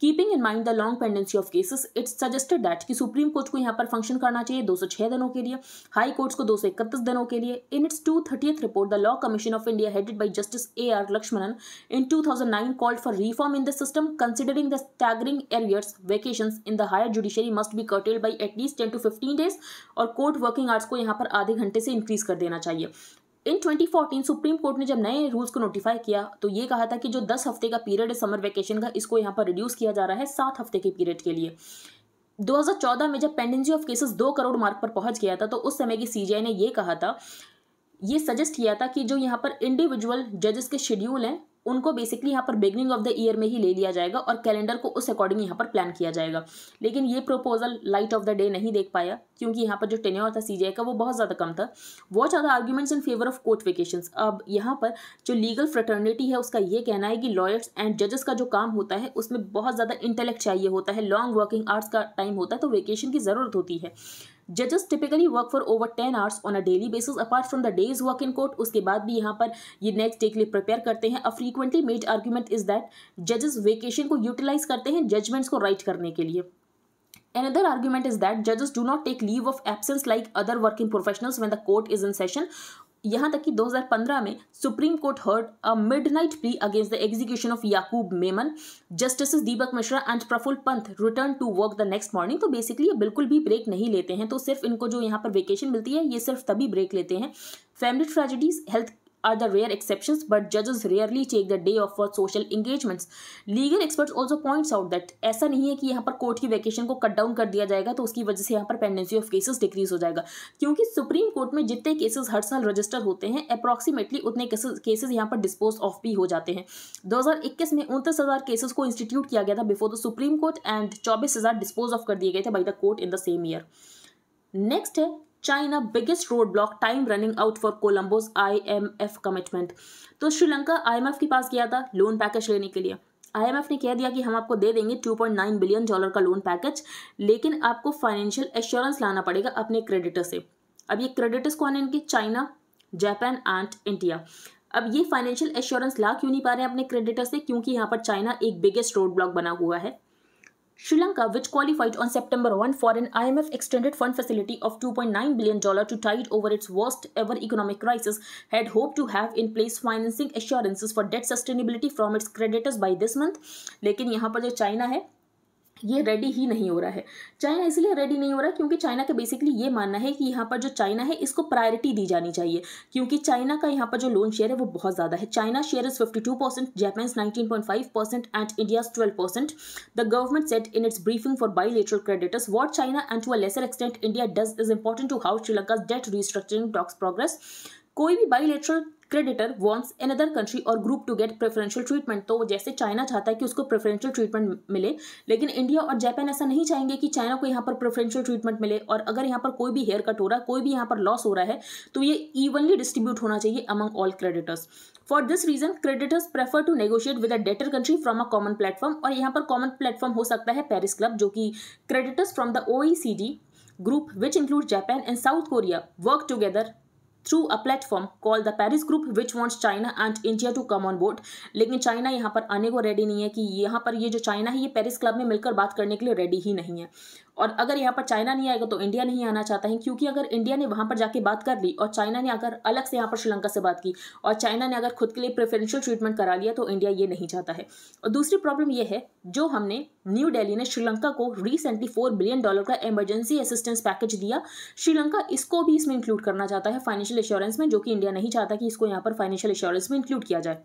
keeping in mind the long pendency of cases it's suggested that कि सुप्रीम कोर्ट को यहाँ पर फंक्शन करना चाहिए 206 दिनों के लिए हाई कोर्ट्स को 231 दिनों के लिए in its two thirtieth report the Law Commission of India headed by justice A R Lakshmanan in two thousand nine for reform in the system considering the staggering arrears vacation in the higher judiciary must be curtail by at least ten to fifteen days और court working hours को यहाँ पर आधे घंटे से increase कर देना चाहिए इन 2014 सुप्रीम कोर्ट ने जब नए रूल्स को नोटिफाई किया तो ये कहा था कि जो 10 हफ्ते का पीरियड है समर वेकेशन का इसको यहाँ पर रिड्यूस किया जा रहा है सात हफ्ते के पीरियड के लिए 2014 में जब पेंडेंसी ऑफ केसेस दो करोड़ मार्क पर पहुंच गया था तो उस समय की सीजीआई ने यह कहा था ये सजेस्ट किया था कि जो यहाँ पर इंडिविजुअल जजेस के शेड्यूल हैं उनको बेसिकली यहाँ पर बिगनिंग ऑफ द ईयर में ही ले लिया जाएगा और कैलेंडर को उस अकॉर्डिंग यहाँ पर प्लान किया जाएगा लेकिन ये proposal light of the day नहीं देख पाया क्योंकि यहाँ पर जो टेन्योर था सीजीआई का वो बहुत ज़्यादा कम था what are the arguments in favour of court vacation अब यहाँ पर जो लीगल फ्रेटर्निटी है उसका ये कहना है कि लॉयर्स एंड जजेस का जो काम होता है उसमें बहुत ज़्यादा इंटेलेक्ट चाहिए होता है लॉन्ग वर्किंग आवर्स का टाइम होता है तो वेकेशन की ज़रूरत होती है जजेस typically work for over ten hours on a daily basis apart from the day's work in court उसके बाद भी यहाँ पर ये नेक्स्ट डे के लिए प्रिपेयर करते हैं a frequently made argument is that जजेस वेकेशन को यूटिलाइज करते हैं जजमेंट्स को राइट करने के लिए Another argument is that judges do not take leave of absence like other working professionals when the court is in session. यहां तक कि 2015 में Supreme Court heard a midnight plea against the execution of Yakub Memon justice Deepak Mishra and Praful Pant return to work the next morning तो basically ये बिल्कुल भी break नहीं लेते हैं तो सिर्फ इनको जो यहां पर वेकेशन मिलती है ये सिर्फ तभी ब्रेक लेते हैं family tragedies health are the rare exceptions, but judges rarely take the day off for social engagements. Legal experts also points out that ऐसा नहीं है कि यहाँ पर कोर्ट की वैकेशन को कट डाउन कर दिया जाएगा तो उसकी वजह से यहाँ पर पेंडेंसी ऑफ केसेस डिक्रीज हो जाएगा क्योंकि सुप्रीम कोर्ट में जितने केसेस हर साल रजिस्टर होते हैं अप्रॉक्सीमेटली उतने केसेस यहाँ पर डिस्पोज ऑफ भी हो जाते हैं 2021 में उनतीस हज़ार केसेज को इंस्टीट्यूट किया गया था before the Supreme Court and चौबीस हज़ार डिस्पोज ऑफ कर दिए गए थे by the court in the same year next है China block time running out for out I M F commitment तो श्रीलंका आईएमएफ के पास गया था लोन पैकेज लेने के लिए आईएमएफ ने कह दिया कि हम आपको दे देंगे 2.9 बिलियन डॉलर का लोन पैकेज लेकिन आपको फाइनेंशियल एश्योरेंस लाना पड़ेगा अपने क्रेडिटर से अब ये क्रेडिटर्स कौन है इनके चाइना जापान एंड इंडिया अब ये फाइनेंशियल एश्योरेंस ला क्यों नहीं पा रहे हैं अपने क्रेडिटर से क्योंकि यहाँ पर चाइना एक बिगेस्ट रोड ब्लॉक बना हुआ है Sri Lanka, which qualified on September 1 for an IMF extended fund facility of $2.9 billion to tide over its worst ever economic crisis, had hoped to have in place financing assurances for debt sustainability from its creditors by this month. लेकिन यहाँ पर जो China है ये ready ही नहीं हो रहा है चाइना इसलिए रेडी नहीं हो रहा क्योंकि चाइना का बेसिकली ये मानना है कि यहाँ पर जो चाइना है इसको प्रायोरिटी दी जानी चाहिए क्योंकि चाइना का यहाँ पर जो लोन शेयर है वो बहुत ज़्यादा है China share is fifty two percent Japan's nineteen point five percent and India twelve percent the government said in its briefing for bilateral creditors what China and to a lesser extent India does is important to how Sri Lanka debt restructuring talks progress कोई भी bilateral creditor wants other country और group to get preferential treatment तो जैसे China चाहता है कि उसको preferential treatment मिले लेकिन इंडिया और जापान ऐसा नहीं चाहेंगे कि चाइना को यहाँ पर प्रेफरेंशियल ट्रीटमेंट मिले और अगर यहाँ पर कोई भी हेयर कट हो रहा है कोई भी यहाँ पर लॉस हो रहा है तो ये इवनली डिस्ट्रीब्यूट होना चाहिए among all creditors for this reason creditors prefer to negotiate with a debtor country from a common platform और यहाँ पर कॉमन प्लेटफॉर्म हो सकता है पेरिस क्लब जो कि creditors from the O group which include Japan and South Korea work together through a platform call the Paris group which wants China and India to come on board लेकिन China यहाँ पर आने को ready नहीं है कि यहाँ पर ये जो चाइना है ये पेरिस क्लब में मिलकर बात करने के लिए रेडी ही नहीं है और अगर यहाँ पर चाइना नहीं आएगा तो इंडिया नहीं आना चाहता है क्योंकि अगर इंडिया ने वहाँ पर जाके बात कर ली और चाइना ने अगर अलग से यहाँ पर श्रीलंका से बात की और चाइना ने अगर खुद के लिए प्रेफरेंशियल ट्रीटमेंट करा लिया तो इंडिया ये नहीं चाहता है और दूसरी प्रॉब्लम यह है जो हमने न्यू डेली ने श्रीलंका को रिसेंटली फोर बिलियन डॉलर का इमरजेंसी असिस्टेंस पैकेज दिया श्रीलंका इसको भी इसमें इंक्लूड करना चाहता है फाइनेंशियल एश्योरेंस में जो कि इंडिया नहीं चाहता कि इसको यहाँ पर फाइनेंशियल इश्योरेंस में इंक्लूड किया जाए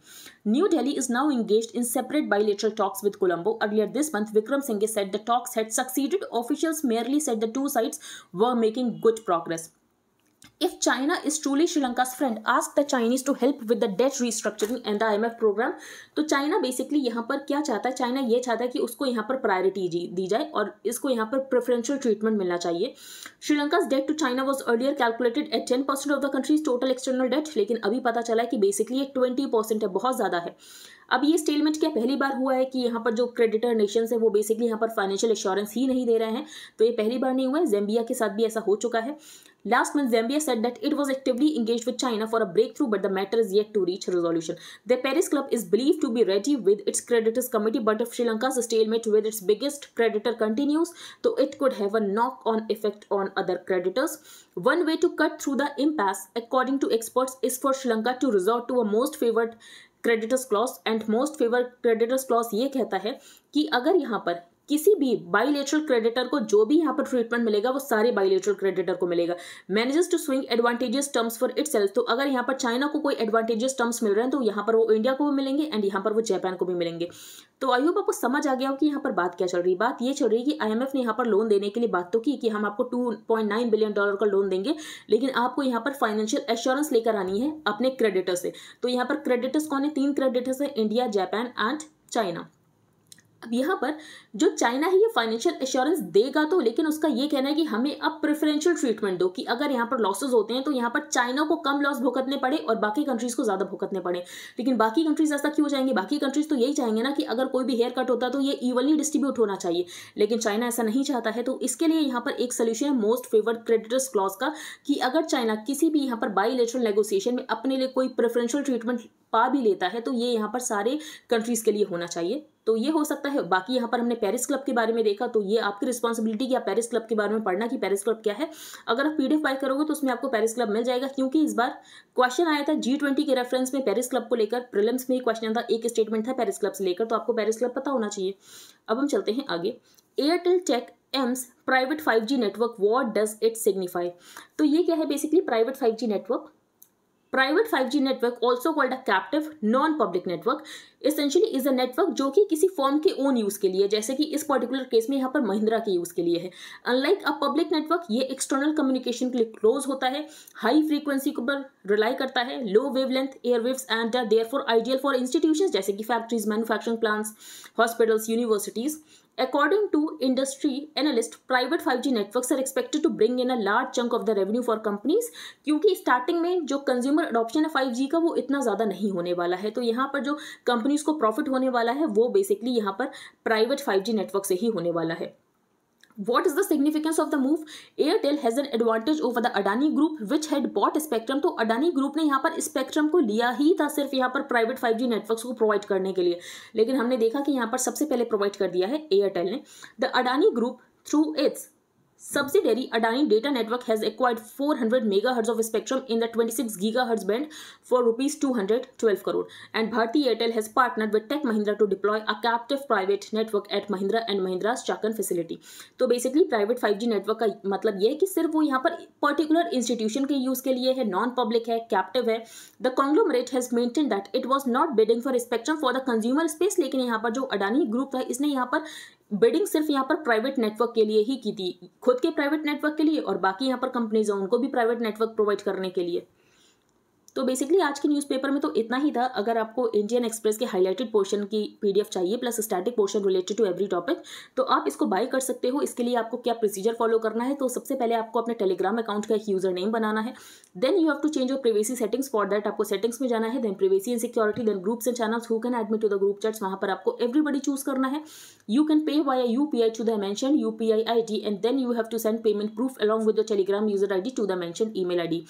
New Delhi is now engage in separate bilateral talks with Colombo earlier this month Wickremesinghe said the talks had succeeded office officials merely said the two sides were making good progress. If China is truly Sri Lanka's friend, ask the Chinese to help with the debt restructuring and the IMF program. तो China basically यहाँ पर क्या चाहता है China ये चाहता है कि उसको यहाँ पर प्रायोरिटी दी जाए और इसको यहाँ पर प्रेफरेंशियल ट्रीटमेंट मिलना चाहिए Sri Lanka's debt to China was earlier calculated at ten percent of the country's total external debt लेकिन अभी पता चला है कि बेसिकली ये ट्वेंटी परसेंट है बहुत ज़्यादा है अब ये स्टेलमेंट क्या पहली बार हुआ है कि यहाँ पर जो क्रेडिटर नेशन है वो बेसिकली यहाँ पर फाइनेंशियल इश्योरेंस ही नहीं दे रहे हैं तो ये पहली बार नहीं हुआ है जेम्बिया के साथ भी ऐसा हो चुका है last month Zambia said that it was actively engage with China for a breakthrough but the matter is yet to reach resolution the Paris club is believe to be ready with its creditors committee but of Sri Lanka statement with its biggest creditor continues तो it could have a knock on effect on other creditors one way to cut through the impasse according to experts is for Sri Lanka to resort to a most favoured creditors clause and most favour creditors clause ये कहता है कि अगर यहाँ पर किसी भी bilateral creditor को जो भी यहाँ पर ट्रीटमेंट मिलेगा वो सारे बाइलेटरल क्रेडिटर को मिलेगा manages to swing advantageous terms for it तो अगर यहाँ पर चाइना को कोई एडवांटेजेस टर्म्स मिल रहे हैं तो यहाँ पर वो इंडिया को भी मिलेंगे एंड यहाँ पर वो जापान को भी मिलेंगे तो आई होप आपको समझ आ गया हो कि यहाँ पर बात क्या चल रही है बात ये चल रही है कि आई ने यहाँ पर लोन देने के लिए बात तो की कि हम आपको टू बिलियन डॉलर का लोन देंगे लेकिन आपको यहाँ पर फाइनेंशियल एश्योरेंस लेकर आनी है अपने क्रेडिटर से तो यहाँ पर क्रेडिटर्स कौन है तीन क्रेडिटर्स हैं इंडिया जापान एंड चाइना अब यहाँ पर जो चाइना है ये फाइनेंशियल एश्योरेंस देगा तो लेकिन उसका ये कहना है कि हमें अब प्रेफरेंशियल ट्रीटमेंट दो कि अगर यहाँ पर लॉसेज होते हैं तो यहाँ पर चाइना को कम लॉस भुगतने पड़े और बाकी कंट्रीज को ज़्यादा भुगतने पड़े लेकिन बाकी कंट्रीज ऐसा क्यों चाहेंगे बाकी कंट्रीज तो यही चाहेंगे ना कि अगर कोई भी हेयर कट होता तो ये इवनली डिस्ट्रीब्यूट होना चाहिए लेकिन चाइना ऐसा नहीं चाहता है तो इसके लिए यहाँ पर एक सोल्यूशन है मोस्ट फेवर्ड क्रेडिटर्स क्लॉज का कि अगर चाइना किसी भी यहाँ पर बाई नेगोसिएशन में अपने लिए कोई प्रेफरेंशियल ट्रीटमेंट पा भी लेता है तो ये यहाँ पर सारे कंट्रीज़ के लिए होना चाहिए तो ये हो सकता है बाकी यहाँ पर हमने पेरिस क्लब के बारे में देखा तो ये आपकी रिस्पॉन्सिबिलिटी क्या पेरिस क्लब के बारे में पढ़ना कि पेरिस क्लब क्या है अगर आप पीडीएफ बाय करोगे तो उसमें आपको पेरिस क्लब मिल जाएगा क्योंकि इस बार क्वेश्चन आया था जी ट्वेंटी के रेफरेंस में पेरिस क्लब को लेकर प्रिलम्स में क्वेश्चन था एक स्टेटमेंट था पेरिस क्लब से लेकर तो आपको पेरिस क्लब पता होना चाहिए अब हम चलते हैं आगे Airtel tech aims private 5G network what does it signify तो ये क्या है basically private 5G network private 5G network also called a captive non public network essentially is a network जो कि किसी फॉर्म के ओन यूज के लिए जैसे कि इस पर्टिकुलर केस में यहाँ पर महिंद्रा के यूज के लिए है अनलाइक अ पब्लिक नेटवर्क ये एक्सटर्नल कम्युनिकेशन के लिए क्लोज होता है हाई फ्रीक्वेंसी पर रिलाई करता है low wavelength airwaves and therefore ideal for institution जैसे कि factories manufacturing plants hospitals universities According to industry analyst, private 5G networks are expected to bring in a large chunk of the revenue for companies क्योंकि starting में जो consumer adoption है 5G का वो इतना ज़्यादा नहीं होने वाला है तो यहाँ पर जो कंपनीज को प्रॉफिट होने वाला है वो बेसिकली यहाँ पर प्राइवेट 5G नेटवर्क से ही होने वाला है What is the significance of the move? Airtel has an advantage over the Adani Group which had bought Spectrum. तो Adani Group ne यहाँ par Spectrum ko liya hi tha sirf यहाँ par private 5G networks ko provide करने ke liye lekin humne dekha ki यहाँ par sabse pehle provide kar diya hai Airtel ne The Adani Group through its subsidiary Adani Data Network has acquired 400 megahertz of spectrum in the 26 gigahertz band for rupees 212 crore and Bharti Airtel has partnered with Tech Mahindra to deploy a captive private network at Mahindra and Mahindra's Chakan facility तो basically private 5G network का मतलब ये है कि सिर्फ वो यहाँ पर पर्टिकुलर इंस्टीट्यूशन के यूज के लिए है नॉन पब्लिक है कैप्टिव है the conglomerate has maintain that it was not bidding for spectrum for the consumer space लेकिन यहाँ पर जो अडानी ग्रुप था इसने यहाँ पर बिडिंग सिर्फ यहाँ पर प्राइवेट नेटवर्क के लिए ही की थी खुद के प्राइवेट नेटवर्क के लिए और बाकी यहाँ पर कंपनीज हैं उनको भी प्राइवेट नेटवर्क प्रोवाइड करने के लिए तो बेसिकली आज के न्यूज़पेपर में तो इतना ही था अगर आपको इंडियन एक्सप्रेस के हाईलाइटेड पोर्शन की पीडीएफ चाहिए plus static portion related to every topic तो आप इसको बाय कर सकते हो इसके लिए आपको क्या प्रोसीजर फॉलो करना है तो सबसे पहले आपको अपने टेलीग्राम अकाउंट का एक यूजर नेम बनाना है then you have to change your privacy settings for that आपको सेटिंग्स में जाना है then privacy and security then groups and channels who can admit to the group chats वहाँ पर आपको एवरीबडी चूज करना है you can pay via U P I to the mention U P I I D and then you have to send payment proof along with the Telegram user I D to the mention email I D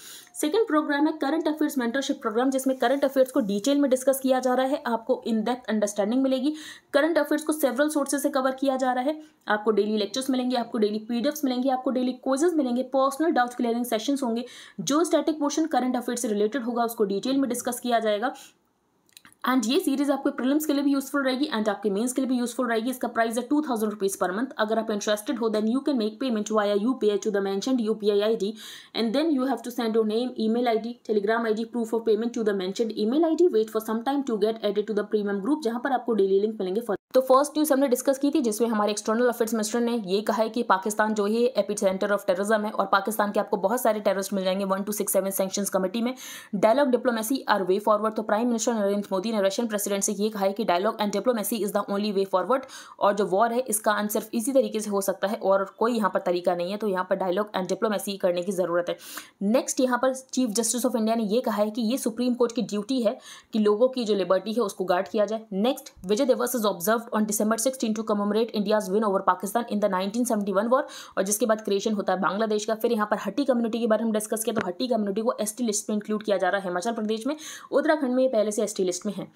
second programme है current affair affairs mentorship programme जिसमें current affairs को detail में discuss किया जा रहा है आपको in depth understanding मिलेगी करंट अफेयर्स को सेवरल सोर्सेज से कवर किया जा रहा है आपको डेली लेक्चर्स मिलेंगे आपको डेली पी मिलेंगे आपको डेली कोर्सेज मिलेंगे पर्सनल डाउट क्लियरिंग सेशन होंगे जो स्टैटिक पोर्शन करंट अफेयर से रिलेटेड होगा उसको डिटेल में डिस्कस किया जाएगा एंड ये सीरीज आपके प्रिलिम्स के लिए भी यूजफुल रहेगी एंड आपके मेंस के लिए भी यूजफुल रहेगी इसका प्राइस है टू थाउजेंड रुपीज पर मंथ अगर आप इंटरेस्टेड हो then you can make payment via U P I to the mentioned U P I I D and then you have to send your name email I D Telegram I D proof of payment to the mentioned email I D wait for some time to get added to the premium group जहां पर आपको daily link मिलेंगे for तो first news हमने discuss की थी जिसमें हमारे एक्सटर्नल अफेयर्स मिनिस्टर ने ये कहा है कि पाकिस्तान जो है एपी सेंटर ऑफ टेररिज्म है और पाकिस्तान के आपको बहुत सारे टेररिस्ट मिल जाएंगे one two six seven sanction committee में dialogue diplomacy are way forward तो प्राइम मिनिस्टर नरेंद्र मोदी ने रशियन प्रेसिडेंट से ये कहा है कि dialogue and diplomacy is the only way forward और जो वॉर है इसका आंसर सिर्फ इसी तरीके से हो सकता है और कोई यहाँ पर तरीका नहीं है तो यहाँ पर डायलॉग एंड डिप्लोमेसी करने की ज़रूरत है नेक्स्ट यहाँ पर चीफ जस्टिस ऑफ इंडिया ने यह कहा है कि ये सुप्रीम कोर्ट की ड्यूटी है कि लोगों की जो लिबर्टी है उसको गार्ड किया जाए next Vijay Diwas is observe observe on December sixteen to commemorate India's win over Pakistan in the nineteen seventy one war और जिसके बाद क्रिएशन होता है बांग्लादेश का फिर यहाँ पर हट्टी कम्युनिटी के बारे में डिस्कस किया तो हट्टी कम्युनिटी को एस टी लिस्ट में इंक्लूड किया जा रहा है हिमाचल प्रदेश में उत्तराखंड में पहले से एस टी लिस्ट में है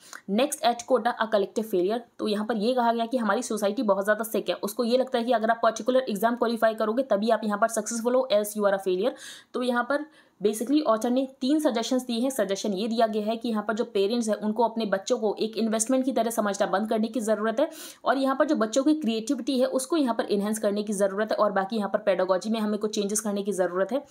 next at Kota a collective failure तो यहाँ पर यह कहा गया कि हमारी सोसाइटी बहुत ज़्यादा सिक है उसको ये लगता है कि अगर आप पर्टिकुलर एग्जाम क्वालिफाई करोगे तभी आप यहाँ पर सक्सेसफुल हो as you are a failure तो यहाँ पर बेसिकली ऑथर ने तीन सजेशंस दिए हैं सजेशन ये दिया गया है कि यहाँ पर जो पेरेंट्स हैं उनको अपने बच्चों को एक इन्वेस्टमेंट की तरह समझना बंद करने की ज़रूरत है और यहाँ पर जो बच्चों की क्रिएटिविटी है उसको यहाँ पर इन्हेंस करने की ज़रूरत है और बाकी यहाँ पर पेडोगॉजी में हमें कुछ चेंजेस करने की ज़रूरत है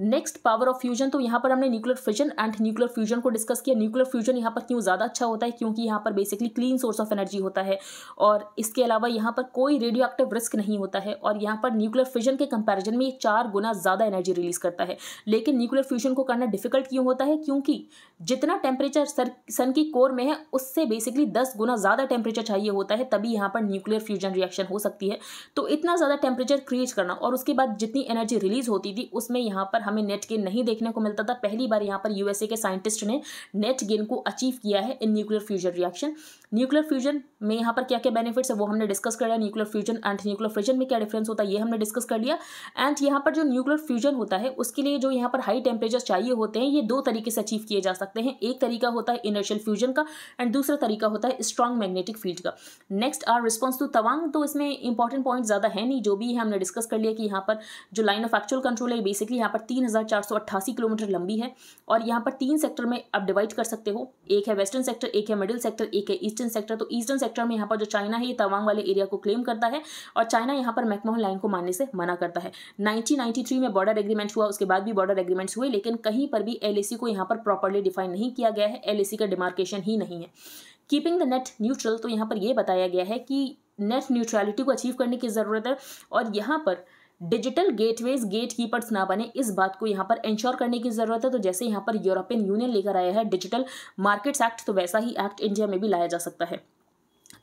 नेक्स्ट पावर ऑफ फ्यूजन तो यहाँ पर हमने nuclear fusion and nuclear fusion को डिस्कस किया न्यूक्लियर फ्यूजन यहाँ पर क्यों ज़्यादा अच्छा होता है क्योंकि यहाँ पर basically clean source of energy होता है और इसके अलावा यहाँ पर कोई रेडियो एक्टिव रिस्क नहीं होता है और यहाँ पर न्यूक्लियर फ्यूजन के कंपेरिजन में ये चार गुना ज़्यादा एनर्जी रिलीज करता है लेकिन न्यूक्लियर फ्यूजन को करना डिफिकल्ट क्यों होता है क्योंकि जितना टेम्परेचर सन की कोर में है उससे बेसिकली दस गुना ज़्यादा टेम्परेचर चाहिए होता है तभी यहाँ पर न्यूक्लियर फ्यूजन रिएक्शन हो सकती है तो इतना ज़्यादा टेम्परेचर क्रिएट करना और उसके बाद जितनी एनर्जी रिलीज होती थी उसमें यहाँ पर हमें नेट गेन नहीं देखने को मिलता था पहली बार यहाँ पर यूएसए के साइंटिस्ट ने नेट गेन को अचीव किया है in nuclear fusion reaction nuclear fusion में यहाँ पर क्या क्या बेनिफिट्स है वो हमने डिस्कस कर लिया nuclear fusion and nuclear fusion में क्या डिफरेंस होता है ये हमने डिस्कस कर लिया एंड यहाँ पर जो न्यूक्लियर फ्यूजन होता है उसके लिए जो यहाँ पर हाई टेम्परेचर चाहिए होते हैं ये दो तरीके से अचीव किए जा सकते हैं एक तरीका होता है इनर्शियल फ्यूजन का एंड दूसरा तरीका होता है स्ट्रॉन्ग मैग्नेटिक फील्ड का next our response to Tawang तो इसमें इंपॉर्टेंट पॉइंट ज़्यादा है नहीं जो भी है हमने डिस्कस कर लिया कि यहाँ पर जो लाइन ऑफ एक्चुअल कंट्रोल है बेसिकली यहाँ पर तीन किलोमीटर लंबी है और यहाँ पर तीन सेक्टर में आप डिवाइड कर सकते हो एक है वेस्टर्न सेक्टर एक है मिडिल सेक्टर एक है ईस्ट ईस्टर्न सेक्टर तो ईस्टर्न सेक्टर में यहाँ पर जो चाइना है ये तवांग वाले एरिया को क्लेम करता है और चाइना यहाँ पर मैकमोहन लाइन को मानने से मना करता है नाइनटीन में बॉर्डर एग्रीमेंट हुआ उसके बाद भी बॉर्डर एग्रीमेंट्स हुए लेकिन कहीं पर भी एल को यहाँ पर प्रॉपरली डिफाइन नहीं किया गया है एल का डिमार्केशन ही नहीं है कीपिंग द नेट न्यूट्रल तो यहाँ पर यह बताया गया है कि नेट न्यूट्रलिटी को अचीव करने की ज़रूरत है और यहाँ पर डिजिटल गेटवेज गेट कीपर्स ना बने इस बात को यहाँ पर इंश्योर करने की ज़रूरत है तो जैसे यहाँ पर यूरोपियन यूनियन लेकर आया है डिजिटल मार्केट्स एक्ट तो वैसा ही एक्ट इंडिया में भी लाया जा सकता है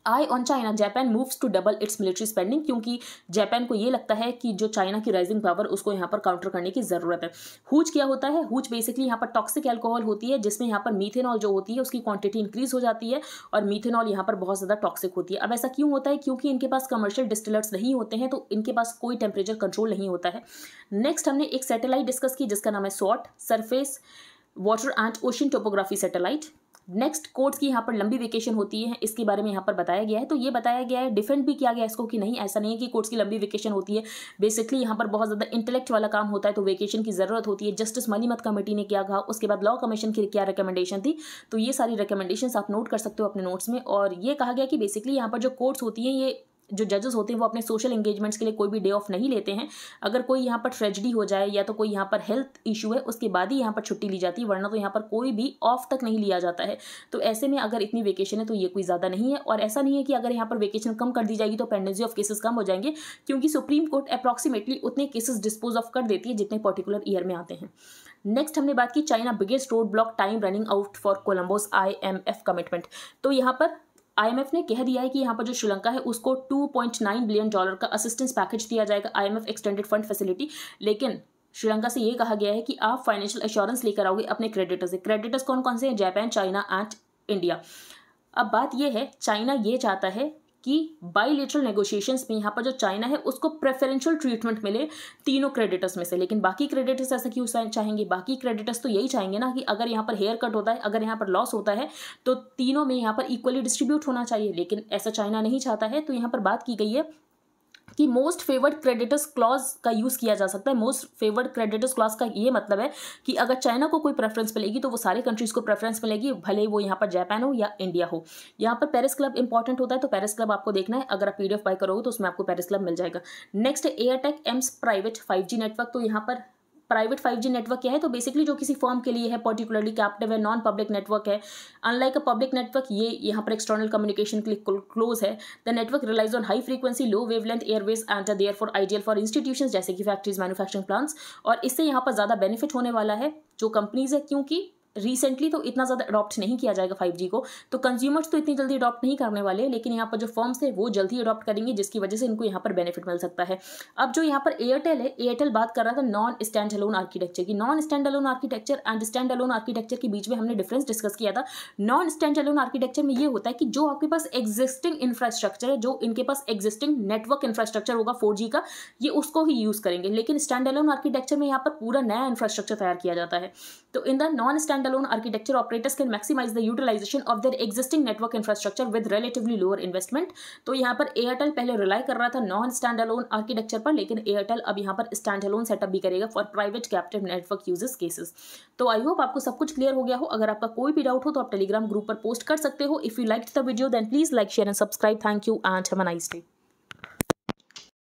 eye on China Japan moves to double its military spending क्योंकि जापान को ये लगता है कि जो चाइना की राइजिंग पावर उसको यहाँ पर काउंटर करने की ज़रूरत है हुज क्या होता है हुज बेसिकली यहाँ पर टॉक्सिक एल्कोहल होती है जिसमें यहाँ पर मीथेनॉल जो होती है उसकी क्वांटिटी इंक्रीज हो जाती है और मीथेनॉल यहाँ पर बहुत ज़्यादा टॉक्सिक होती है अब ऐसा क्यों होता है क्योंकि इनके पास कमर्शियल डिस्टिलर्स नहीं होते हैं तो इनके पास कोई टेम्परेचर कंट्रोल नहीं होता है नेक्स्ट हमने एक सैटेलाइट डिस्कस की जिसका नाम है सॉट surface water and ocean topography satellite next courts की यहाँ पर लंबी वेकेशन होती है इसके बारे में यहाँ पर बताया गया है तो ये बताया गया है डिफेंड भी किया गया इसको कि नहीं ऐसा नहीं है कि कोर्ट्स की लंबी वेकेशन होती है बेसिकली यहाँ पर बहुत ज़्यादा इंटेलेक्ट वाला काम होता है तो वेकेशन की ज़रूरत होती है जस्टिस मनीमत कमेटी ने क्या कहा उसके बाद लॉ कमीशन की क्या रिकमेंडेशन थी तो ये सारी रिकमेंडेशन आप नोट कर सकते हो अपने नोट्स में और ये कहा गया कि बेसिकली यहाँ पर जो कोर्ट्स होती हैं ये जो जजेस होते हैं वो अपने सोशल इंगेजमेंट्स के लिए कोई भी डे ऑफ नहीं लेते हैं अगर कोई यहाँ पर ट्रेजिडी हो जाए या तो कोई यहाँ पर हेल्थ इशू है उसके बाद ही यहाँ पर छुट्टी ली जाती है वरना तो यहाँ पर कोई भी ऑफ तक नहीं लिया जाता है तो ऐसे में अगर इतनी वेकेशन है तो ये कोई ज़्यादा नहीं है और ऐसा नहीं है कि अगर यहाँ पर वेकेशन कम कर दी जाएगी तो पेंडेंसी ऑफ केसेस कम हो जाएंगे क्योंकि सुप्रीम कोर्ट अप्रॉक्सीमेटली उतने केसेस डिस्पोज ऑफ कर देती है जितने पर्टिकुलर ईयर में आते हैं नेक्स्ट हमने बात की China biggest road block time running out for Colombo's I M F commitment तो यहाँ पर आईएमएफ ने कह दिया है कि यहाँ पर जो श्रीलंका है उसको 2.9 बिलियन डॉलर का असिस्टेंस पैकेज दिया जाएगा आईएमएफ एक्सटेंडेड फंड फैसिलिटी लेकिन श्रीलंका से ये कहा गया है कि आप फाइनेंशियल एश्योरेंस लेकर आओगे अपने क्रेडिटर्स से क्रेडिटर्स कौन कौन से हैं जापान चाइना एंड इंडिया अब बात यह है चाइना ये चाहता है कि बाईलेटरल नेगोशिएशंस में यहाँ पर जो चाइना है उसको प्रेफरेंशियल ट्रीटमेंट मिले तीनों क्रेडिटर्स में से लेकिन बाकी क्रेडिटर्स ऐसा क्यों चाहेंगे बाकी क्रेडिटर्स तो यही चाहेंगे ना कि अगर यहाँ पर हेयर कट होता है अगर यहाँ पर लॉस होता है तो तीनों में यहाँ पर इक्वली डिस्ट्रीब्यूट होना चाहिए लेकिन ऐसा चाइना नहीं चाहता है तो यहाँ पर बात की गई है कि मोस्ट फेवर्ड क्रेडिटर्स क्लॉज का यूज़ किया जा सकता है मोस्ट फेवर्ड क्रेडिटर्स क्लॉज का ये मतलब है कि अगर चाइना को कोई प्रेफरेंस मिलेगी तो वो सारे कंट्रीज़ को प्रेफरेंस मिलेगी भले वो यहाँ पर जापान हो या इंडिया हो यहाँ पर पेरिस क्लब इंपॉर्टेंट होता है तो पेरिस क्लब आपको देखना है अगर आप पी बाय करोगे तो उसमें आपको पेरिस क्लब मिल जाएगा next Airtel aims private five network तो यहाँ पर प्राइवेट फाइव जी नेटवर्क क्या है तो बेसिकली जो किसी फॉर्म के लिए है पर्टिकुलरली कैप्टिव है नॉन पब्लिक नेटवर्क है अनलाइक अ पब्लिक नेटवर्क ये यहाँ पर एक्सटर्नल कम्युनिकेशन के लिए क्लोज है the network relies on high frequency low wavelength airwaves and therefore ideal for institution जैसे कि फैक्ट्रीज मैनुफैक्चरिंग प्लांट्स और इससे यहाँ पर ज़्यादा बेनिफिट होने वाला है जो कंपनीज है क्योंकि रिसेंटली तो इतना ज़्यादा अडॉप्ट नहीं किया जाएगा फाइव जी को तो कंज्यूमर्स तो इतनी जल्दी अडॉप्ट नहीं करने वाले लेकिन यहाँ पर जो फॉर्म्स है वो जल्दी अडॉप्ट करेंगे जिसकी वजह से इनको यहाँ पर बेनिफिट मिल सकता है अब जो यहाँ पर एयरटेल है एयरटेल बात कर रहा था नॉन स्टैंड अलोन आर्किटेक्चर की non standalone architecture and standalone architecture के बीच में हमने डिफरेंस डिस्कस किया था नॉन स्टैंड अलोन आर्किटेक्चर में ये होता है कि जो आपके पास एग्जिस्टिंग इंफ्रास्ट्रक्चर है जो इनके पास एग्जिस्टिंग नेटवर्क इंफ्रास्ट्रक्चर होगा फोर का ये उसको ही यूज़ करेंगे लेकिन स्टैंड अलोन आर्किटेक्चर में यहाँ पर पूरा नया इंफ्रास्ट्रक्चर तैयार किया जाता है in the non non-standalone architecture operators can maximise the utilisation of their existing network infrastructure with relatively lower investment तो यहाँ पर एयरटेल पहले रिलाई कर रहा था नॉन स्टैंड अलोन आर्किटेक्चर पर लेकिन एयरटेल अब यहाँ पर स्टैंड अलोन सेटअप भी करेगा for private captive network uses cases तो आई होप आपको सब कुछ क्लियर हो गया हो अगर आपका कोई भी डाउट हो तो आप टेलीग्राम ग्रुप पर पोस्ट कर सकते हो if you like the video then please like share and subscribe thank you and have a nice day